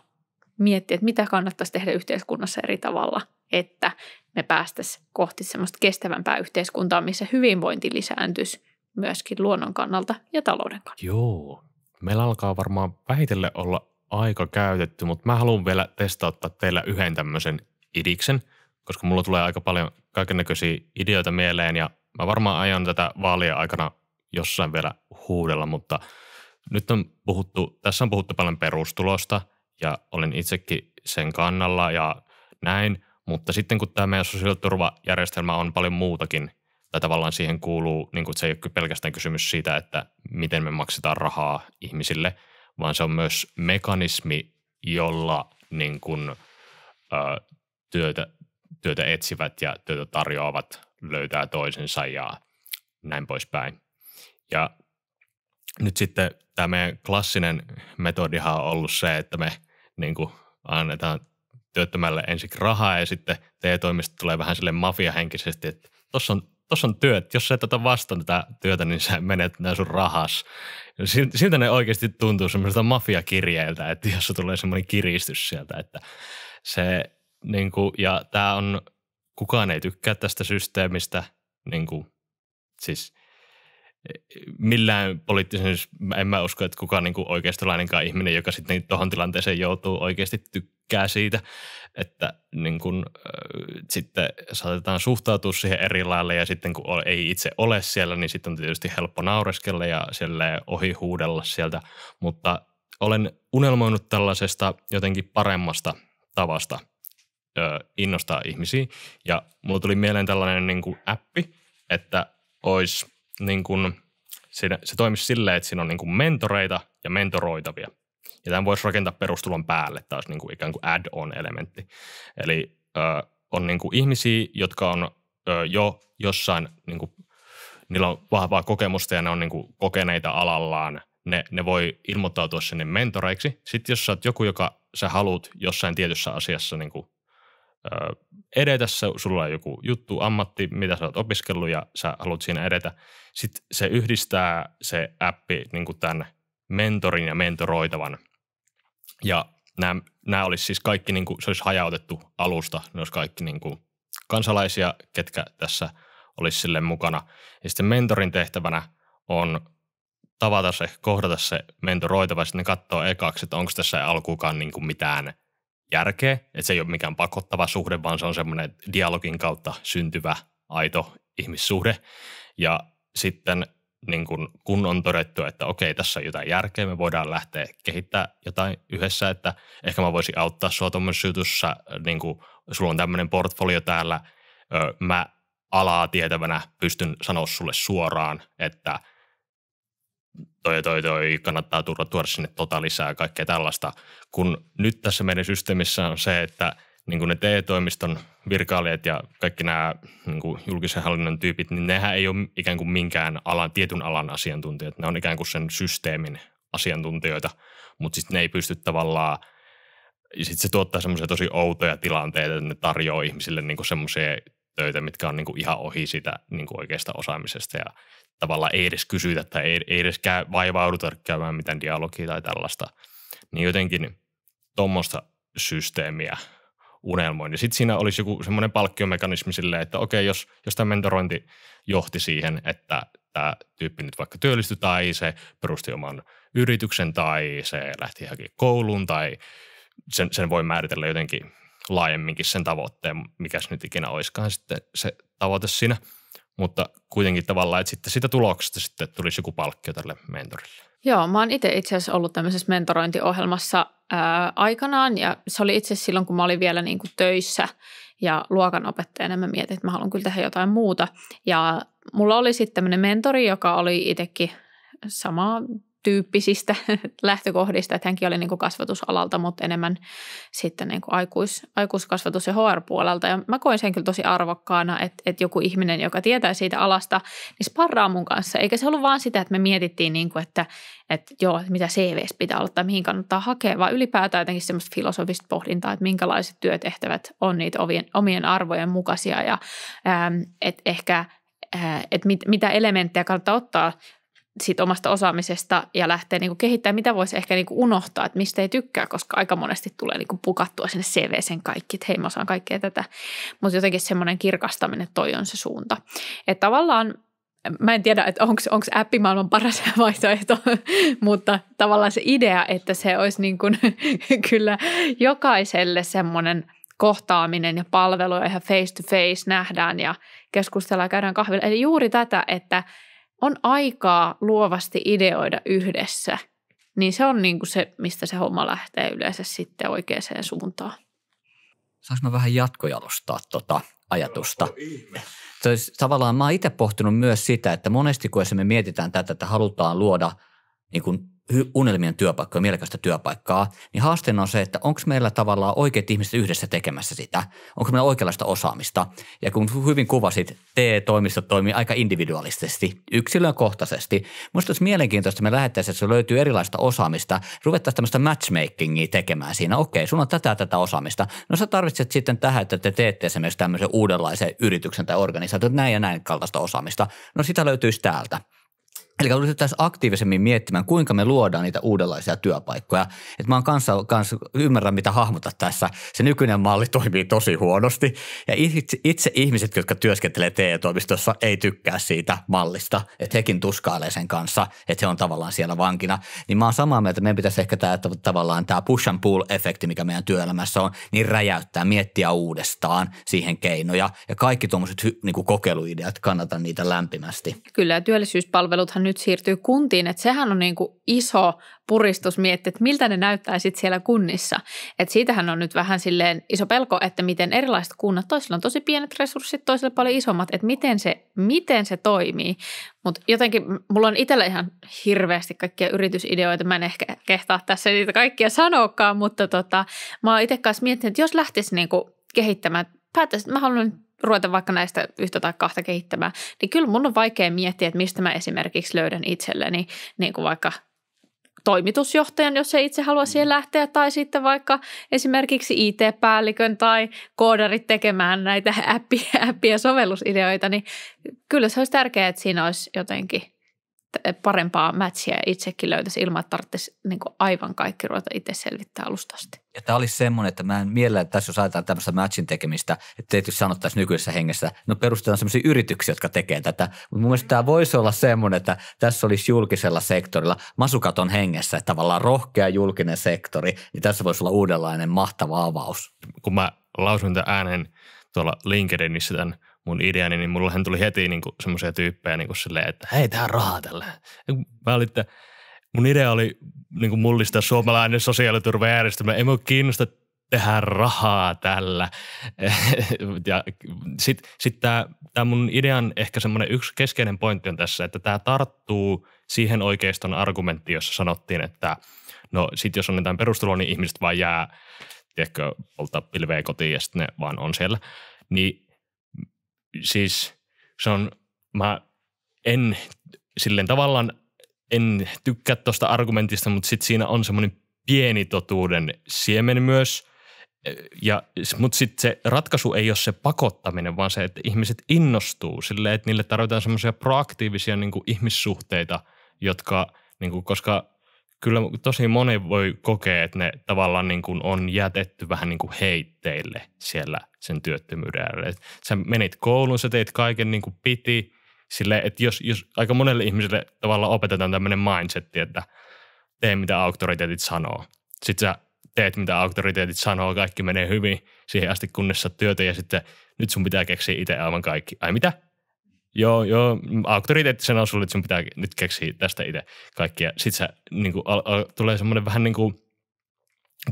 miettiä, että mitä kannattaisi tehdä yhteiskunnassa eri tavalla, että me päästäisiin kohti semmoista kestävämpää yhteiskuntaa, missä hyvinvointi lisääntyisi myöskin luonnon kannalta ja talouden kannalta. Joo, meillä alkaa varmaan vähitellen olla aika käytetty, mutta mä haluan vielä testauttaa teillä yhden tämmöisen idiksen, koska mulla tulee aika paljon näköisiä ideoita mieleen ja mä varmaan aion tätä vaalien aikana jossain vielä huudella, mutta nyt on puhuttu, tässä on puhuttu paljon perustulosta – ja olen itsekin sen kannalla ja näin, mutta sitten kun tämä meidän sosiaaliturvajärjestelmä on paljon muutakin, tai tavallaan siihen kuuluu, niin kuin, se ei ole pelkästään kysymys siitä, että miten me maksetaan rahaa ihmisille, vaan se on myös mekanismi, jolla niin kuin, ö, työtä, työtä etsivät ja työtä tarjoavat löytää toisensa ja näin poispäin. Ja nyt sitten tämä meidän klassinen metodihan on ollut se, että me niin kuin annetaan työttömälle ensiksi rahaa ja sitten TE-toimisto tulee vähän sille mafiahenkisesti, että tuossa on, tossa on työt, jos sä et ota vastaan tätä työtä, niin sä menet näin sun rahas. Siltä ne oikeasti tuntuu semmoiselta mafiakirjeiltä, että jos tulee semmoinen kiristys sieltä, että se niin kuin, ja tämä on, kukaan ei tykkää tästä systeemistä, niin kuin, siis – millään poliittisen, en mä usko, että kukaan niin kuin oikeistolainenkaan ihminen, joka sitten tuohon tilanteeseen joutuu, oikeasti tykkää siitä, että niin kun, äh, sitten saatetaan suhtautua siihen eri lailla ja sitten kun ei itse ole siellä, niin sitten on tietysti helppo naureskella ja siellä ohi huudella sieltä, mutta olen unelmoinut tällaisesta jotenkin paremmasta tavasta ö, innostaa ihmisiä ja mulla tuli mieleen tällainen niin kuin appi, että olisi niin kuin, se, se toimisi silleen, että siinä on niin kuin mentoreita ja mentoroitavia. Ja tämän voisi rakentaa perustulon päälle olisi niin kuin ikään kuin add-on-elementti. Eli ö, on niin kuin ihmisiä, jotka on ö, jo jossain, niin kuin, niillä on vahvaa kokemusta ja ne on niin kuin kokeneita alallaan. Ne, ne voi ilmoittautua sinne mentoreiksi. Sitten jos sä oot joku, joka sä haluat jossain tietyssä asiassa niin kuin edetä, sulla on joku juttu, ammatti, mitä sä oot opiskellut ja sä haluat siinä edetä. Sitten se yhdistää se appi niin kuin tämän mentorin ja mentoroitavan. Ja nämä, nämä olisi siis kaikki, niin kuin, se olisi hajautettu alusta, ne olisi kaikki niin kuin kansalaisia, ketkä tässä olisi sille mukana. Ja sitten mentorin tehtävänä on tavata se, kohdata se mentoroitava, sitten ne katsoo ekaksi, että onko tässä alkuukaan niin kuin mitään – järkeä. Että se ei ole mikään pakottava suhde, vaan se on semmoinen dialogin kautta syntyvä aito ihmissuhde. Ja sitten niin kun, kun on todettu, että okei, tässä on jotain järkeä, me voidaan lähteä kehittämään jotain yhdessä, että ehkä mä voisin auttaa sua tuommoisessa jutussa, niin kun, sulla on tämmöinen portfolio täällä, ö, mä alaa tietävänä pystyn sanoa sulle suoraan, että – toi, toi, toi, kannattaa tuoda, tuoda sinne tota lisää ja kaikkea tällaista. Kun nyt tässä meidän systeemissä on se, että niin kuin ne TE-toimiston virkailijat ja kaikki nämä niin kuin julkisen hallinnon tyypit, niin nehän ei ole ikään kuin minkään alan, tietyn alan asiantuntijat. Ne on ikään kuin sen systeemin asiantuntijoita, mutta sitten ne ei pysty tavallaan – sitten se tuottaa semmoisia tosi outoja tilanteita, että ne tarjoaa ihmisille niin semmoisia töitä, mitkä on niin kuin ihan ohi sitä niin kuin oikeasta osaamisesta ja tavallaan ei edes kysytä tai ei, ei edes käy, vaivauduta käymään mitään dialogia tai tällaista. Niin jotenkin tuommoista systeemiä unelmoin. Ja sitten siinä olisi joku semmoinen palkkiomekanismi silleen, että okei, jos, jos tämä mentorointi johti siihen, että tämä tyyppi nyt vaikka työllistyi tai se perusti oman yrityksen tai se lähti hakemaan kouluun tai sen, sen voi määritellä jotenkin laajemminkin sen tavoitteen, mikä se nyt ikinä olisikaan sitten se tavoite siinä. Mutta kuitenkin tavallaan, että sitten sitä tuloksesta sitten tulisi joku palkkio tälle mentorille. Joo, mä oon itse itse asiassa ollut tämmöisessä mentorointiohjelmassa ää, aikanaan ja se oli itse silloin, kun mä olin vielä niin kuin töissä ja luokanopettajana mä mietin, että mä haluan kyllä tehdä jotain muuta. Ja mulla oli sitten tämmöinen mentori, joka oli itsekin samaa tyyppisistä [LAUGHS] lähtökohdista, että hänkin oli niin kuin kasvatusalalta, mutta enemmän sitten niin kuin aikuis, aikuiskasvatus- ja HR-puolelta. Ja mä koin sen kyllä tosi arvokkaana, että, että joku ihminen, joka tietää siitä alasta, niin sparraa mun kanssa. Eikä se ollut vaan sitä, että me mietittiin, niin kuin, että, että joo, mitä CVs pitää olla tai mihin kannattaa hakea, vaan ylipäätään jotenkin semmoista filosofista pohdintaa, että minkälaiset työtehtävät on niitä omien, omien arvojen mukaisia ja ähm, että ehkä – että mit, mitä elementtejä kannattaa ottaa siitä omasta osaamisesta ja lähtee niin kehittämään, mitä voisi ehkä niin unohtaa, että mistä ei tykkää, koska aika monesti tulee niin pukattua sinne CV sen kaikki, että hei mä osaan kaikkea tätä, mutta jotenkin semmoinen kirkastaminen, että toi on se suunta. Että tavallaan mä en tiedä, että onko appi maailman paras [LAUGHS] vaihtoehto, mutta tavallaan se idea, että se olisi niin kuin, [LAUGHS] kyllä jokaiselle semmoinen kohtaaminen ja palvelu ihan face to face nähdään ja keskustellaan, käydään kahvilla. Eli juuri tätä, että – on aikaa luovasti ideoida yhdessä, niin se on niin kuin se, mistä se homma lähtee yleensä sitten oikeaan suuntaan. Saanko mä vähän jatkojalostaa tuota ajatusta? Tois, no, no, tavallaan mä oon itse pohtinut myös sitä, että monesti kun me mietitään tätä, että halutaan luoda niin kuin unelmien työpaikkoja, mielekästä työpaikkaa, niin haasteena on se, että onko meillä tavallaan oikeat ihmiset yhdessä tekemässä sitä, onko meillä oikeanlaista osaamista. Ja kun hyvin kuvasit, TE-toimistot toimii aika individualistisesti, yksilökohtaisesti. Minusta olisi mielenkiintoista, että me lähettäisiin, että se löytyy erilaista osaamista, ruvettaisiin tämmöistä matchmakingia tekemään siinä. Okei, sulla on tätä tätä osaamista. No sä tarvitset sitten tähän, että te teette esimerkiksi tämmöisen uudenlaisen yrityksen tai organisaation, näin ja näin kaltaista osaamista. No sitä löytyisi täältä Eli ryhdyttäisiin aktiivisemmin miettimään, kuinka me luodaan niitä uudenlaisia työpaikkoja. Et mä oon kanssa, kanssa ymmärrän, mitä hahmota tässä. Se nykyinen malli toimii tosi huonosti. Ja itse, itse ihmiset, jotka työskentelee TE-toimistossa, ei tykkää siitä mallista. Että hekin tuskailee sen kanssa, että he on tavallaan siellä vankina. Niin mä oon samaa mieltä, että meidän pitäisi ehkä tämä, että tavallaan tämä push and pull-efekti, mikä meidän työelämässä on, niin räjäyttää, miettiä uudestaan siihen keinoja. Ja kaikki tuommoiset niin kokeiluideat, kannatan niitä lämpimästi. Kyllä, ja työllisyyspalveluthan nyt siirtyy kuntiin, että sehän on niin kuin iso puristus miettiä, että miltä ne näyttää sitten siellä kunnissa. Että siitähän on nyt vähän silleen iso pelko, että miten erilaiset kunnat, toisilla on tosi pienet resurssit, toisilla paljon isommat, että miten se, miten se toimii. Mutta jotenkin mulla on itsellä ihan hirveästi kaikkia yritysideoita, mä en ehkä kehtaa tässä niitä kaikkia sanokaan, mutta tota, mä oon itse kanssa miettinyt, että jos lähtisi niin kuin kehittämään päättäisin, että mä haluan ruveta vaikka näistä yhtä tai kahta kehittämään, niin kyllä mun on vaikea miettiä, että mistä mä esimerkiksi löydän itselleni niin kuin vaikka toimitusjohtajan, jos ei itse halua siihen mm. lähteä, tai sitten vaikka esimerkiksi IT-päällikön tai koodarit tekemään näitä appia, [LAUGHS] appia sovellusideoita, niin kyllä se olisi tärkeää, että siinä olisi jotenkin parempaa matchia itsekin löytäisi ilman, että tarvitsisi niin aivan kaikki ruveta itse selvittää alusta asti. Ja tämä olisi semmoinen, että mä en mielellä, että tässä jos ajatellaan tämmöistä matchin tekemistä, että tietysti sanottaisiin nykyisessä hengessä, no perustetaan semmoisia yrityksiä, jotka tekee tätä. Mutta mun mielestä tämä voisi olla semmoinen, että tässä olisi julkisella sektorilla masukaton hengessä, että tavallaan rohkea julkinen sektori, niin tässä voisi olla uudenlainen mahtava avaus. Kun mä lausun tämän äänen tuolla LinkedInissä tämän mun ideani, niin mullahan tuli heti niin kuin semmoisia tyyppejä niin silleen, että hei, tää on rahaa tällä. Mä olin, että mun idea oli niin kuin mullistaa suomalainen sosiaaliturvajärjestelmä. Ei mua kiinnosta tehdä rahaa tällä. [LAUGHS] ja sitten sit tämä mun idean ehkä semmoinen yksi keskeinen pointti on tässä, että tämä tarttuu siihen oikeiston argumenttiin, jossa sanottiin, että no sitten jos on jotain perustuloa, niin ihmiset vaan jää, tiedätkö, polttaa pilveä kotiin ja sitten ne vaan on siellä. Niin siis se on, mä en silleen tavallaan, en tykkää tuosta argumentista, mutta sitten siinä on semmoinen pieni totuuden siemen myös. Ja, mutta sitten se ratkaisu ei ole se pakottaminen, vaan se, että ihmiset innostuu silleen, että niille tarvitaan semmoisia proaktiivisia niin kuin ihmissuhteita, jotka, niin kuin, koska kyllä tosi moni voi kokea, että ne tavallaan niin kuin on jätetty vähän niin kuin heitteille siellä sen työttömyyden äärelle. Et sä menit kouluun, sä teit kaiken niin kuin piti, sille, että jos, jos aika monelle ihmiselle tavallaan opetetaan tämmöinen mindsetti, että tee mitä auktoriteetit sanoo. Sitten sä teet mitä auktoriteetit sanoo, kaikki menee hyvin siihen asti kunnes sä työtä ja sitten nyt sun pitää keksiä itse aivan kaikki. Ai mitä? Joo, joo, auktoriteettisena on sulle, että sun pitää nyt keksiä tästä itse kaikkia. Sitten se niin kuin, al, al, tulee semmoinen vähän niin kuin,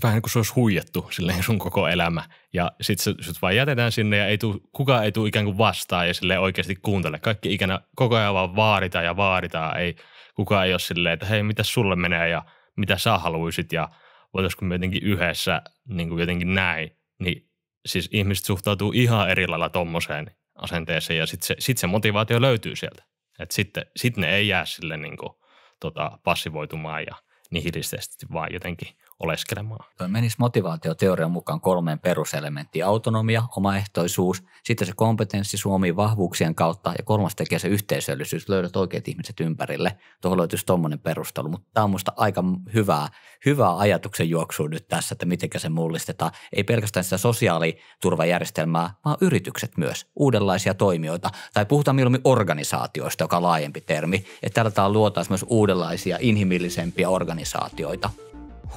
vähän niin kuin se olisi huijattu silleen sun koko elämä. Ja sitten sut vaan jätetään sinne ja ei tuu, kukaan ei tule ikään kuin vastaan ja sille oikeasti kuuntele. Kaikki ikänä koko ajan vaan vaaditaan ja vaaditaan. Ei, kukaan ei ole silleen, että hei, mitä sulle menee ja mitä sä haluisit ja voitaisiko me jotenkin yhdessä niin kuin jotenkin näin. Niin siis ihmiset suhtautuu ihan eri lailla tommoseen asenteeseen ja sitten se, sit se motivaatio löytyy sieltä. Et sitten sit ne ei jää sille niin kuin, tota, passivoitumaan ja nihilistisesti, vaan jotenkin oleskelemaan. Menisi motivaatioteorian mukaan kolmeen peruselementtiin. Autonomia, omaehtoisuus, sitten se kompetenssi Suomiin vahvuuksien kautta ja kolmas tekee se yhteisöllisyys. Löydät oikeat ihmiset ympärille. Tuohon löytyisi tuommoinen perustelu, mutta tämä on minusta aika hyvää, hyvää ajatuksen juoksua nyt tässä, että miten se mullistetaan. Ei pelkästään sitä sosiaaliturvajärjestelmää, vaan yritykset myös, uudenlaisia toimijoita. Tai puhutaan mieluummin organisaatioista, joka on laajempi termi. Että tällä luotaisiin myös uudenlaisia, inhimillisempiä organisaatioita.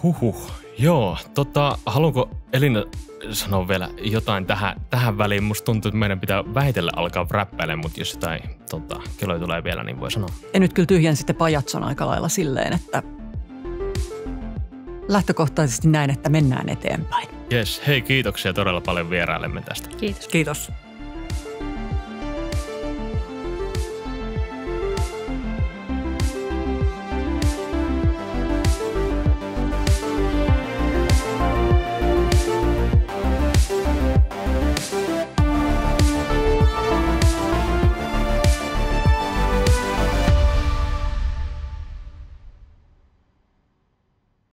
Huhhuh, joo. Tota, haluanko Elina sanoa vielä jotain tähän, tähän väliin? Musta tuntuu, että meidän pitää vähitellen alkaa räppäilemään, mutta jos jotain tota, kelloja tulee vielä, niin voi sanoa. En nyt kyllä tyhjän sitten pajatson aika lailla silleen, että lähtökohtaisesti näin, että mennään eteenpäin. Yes, hei kiitoksia todella paljon vierailemme tästä. Kiitos. Kiitos.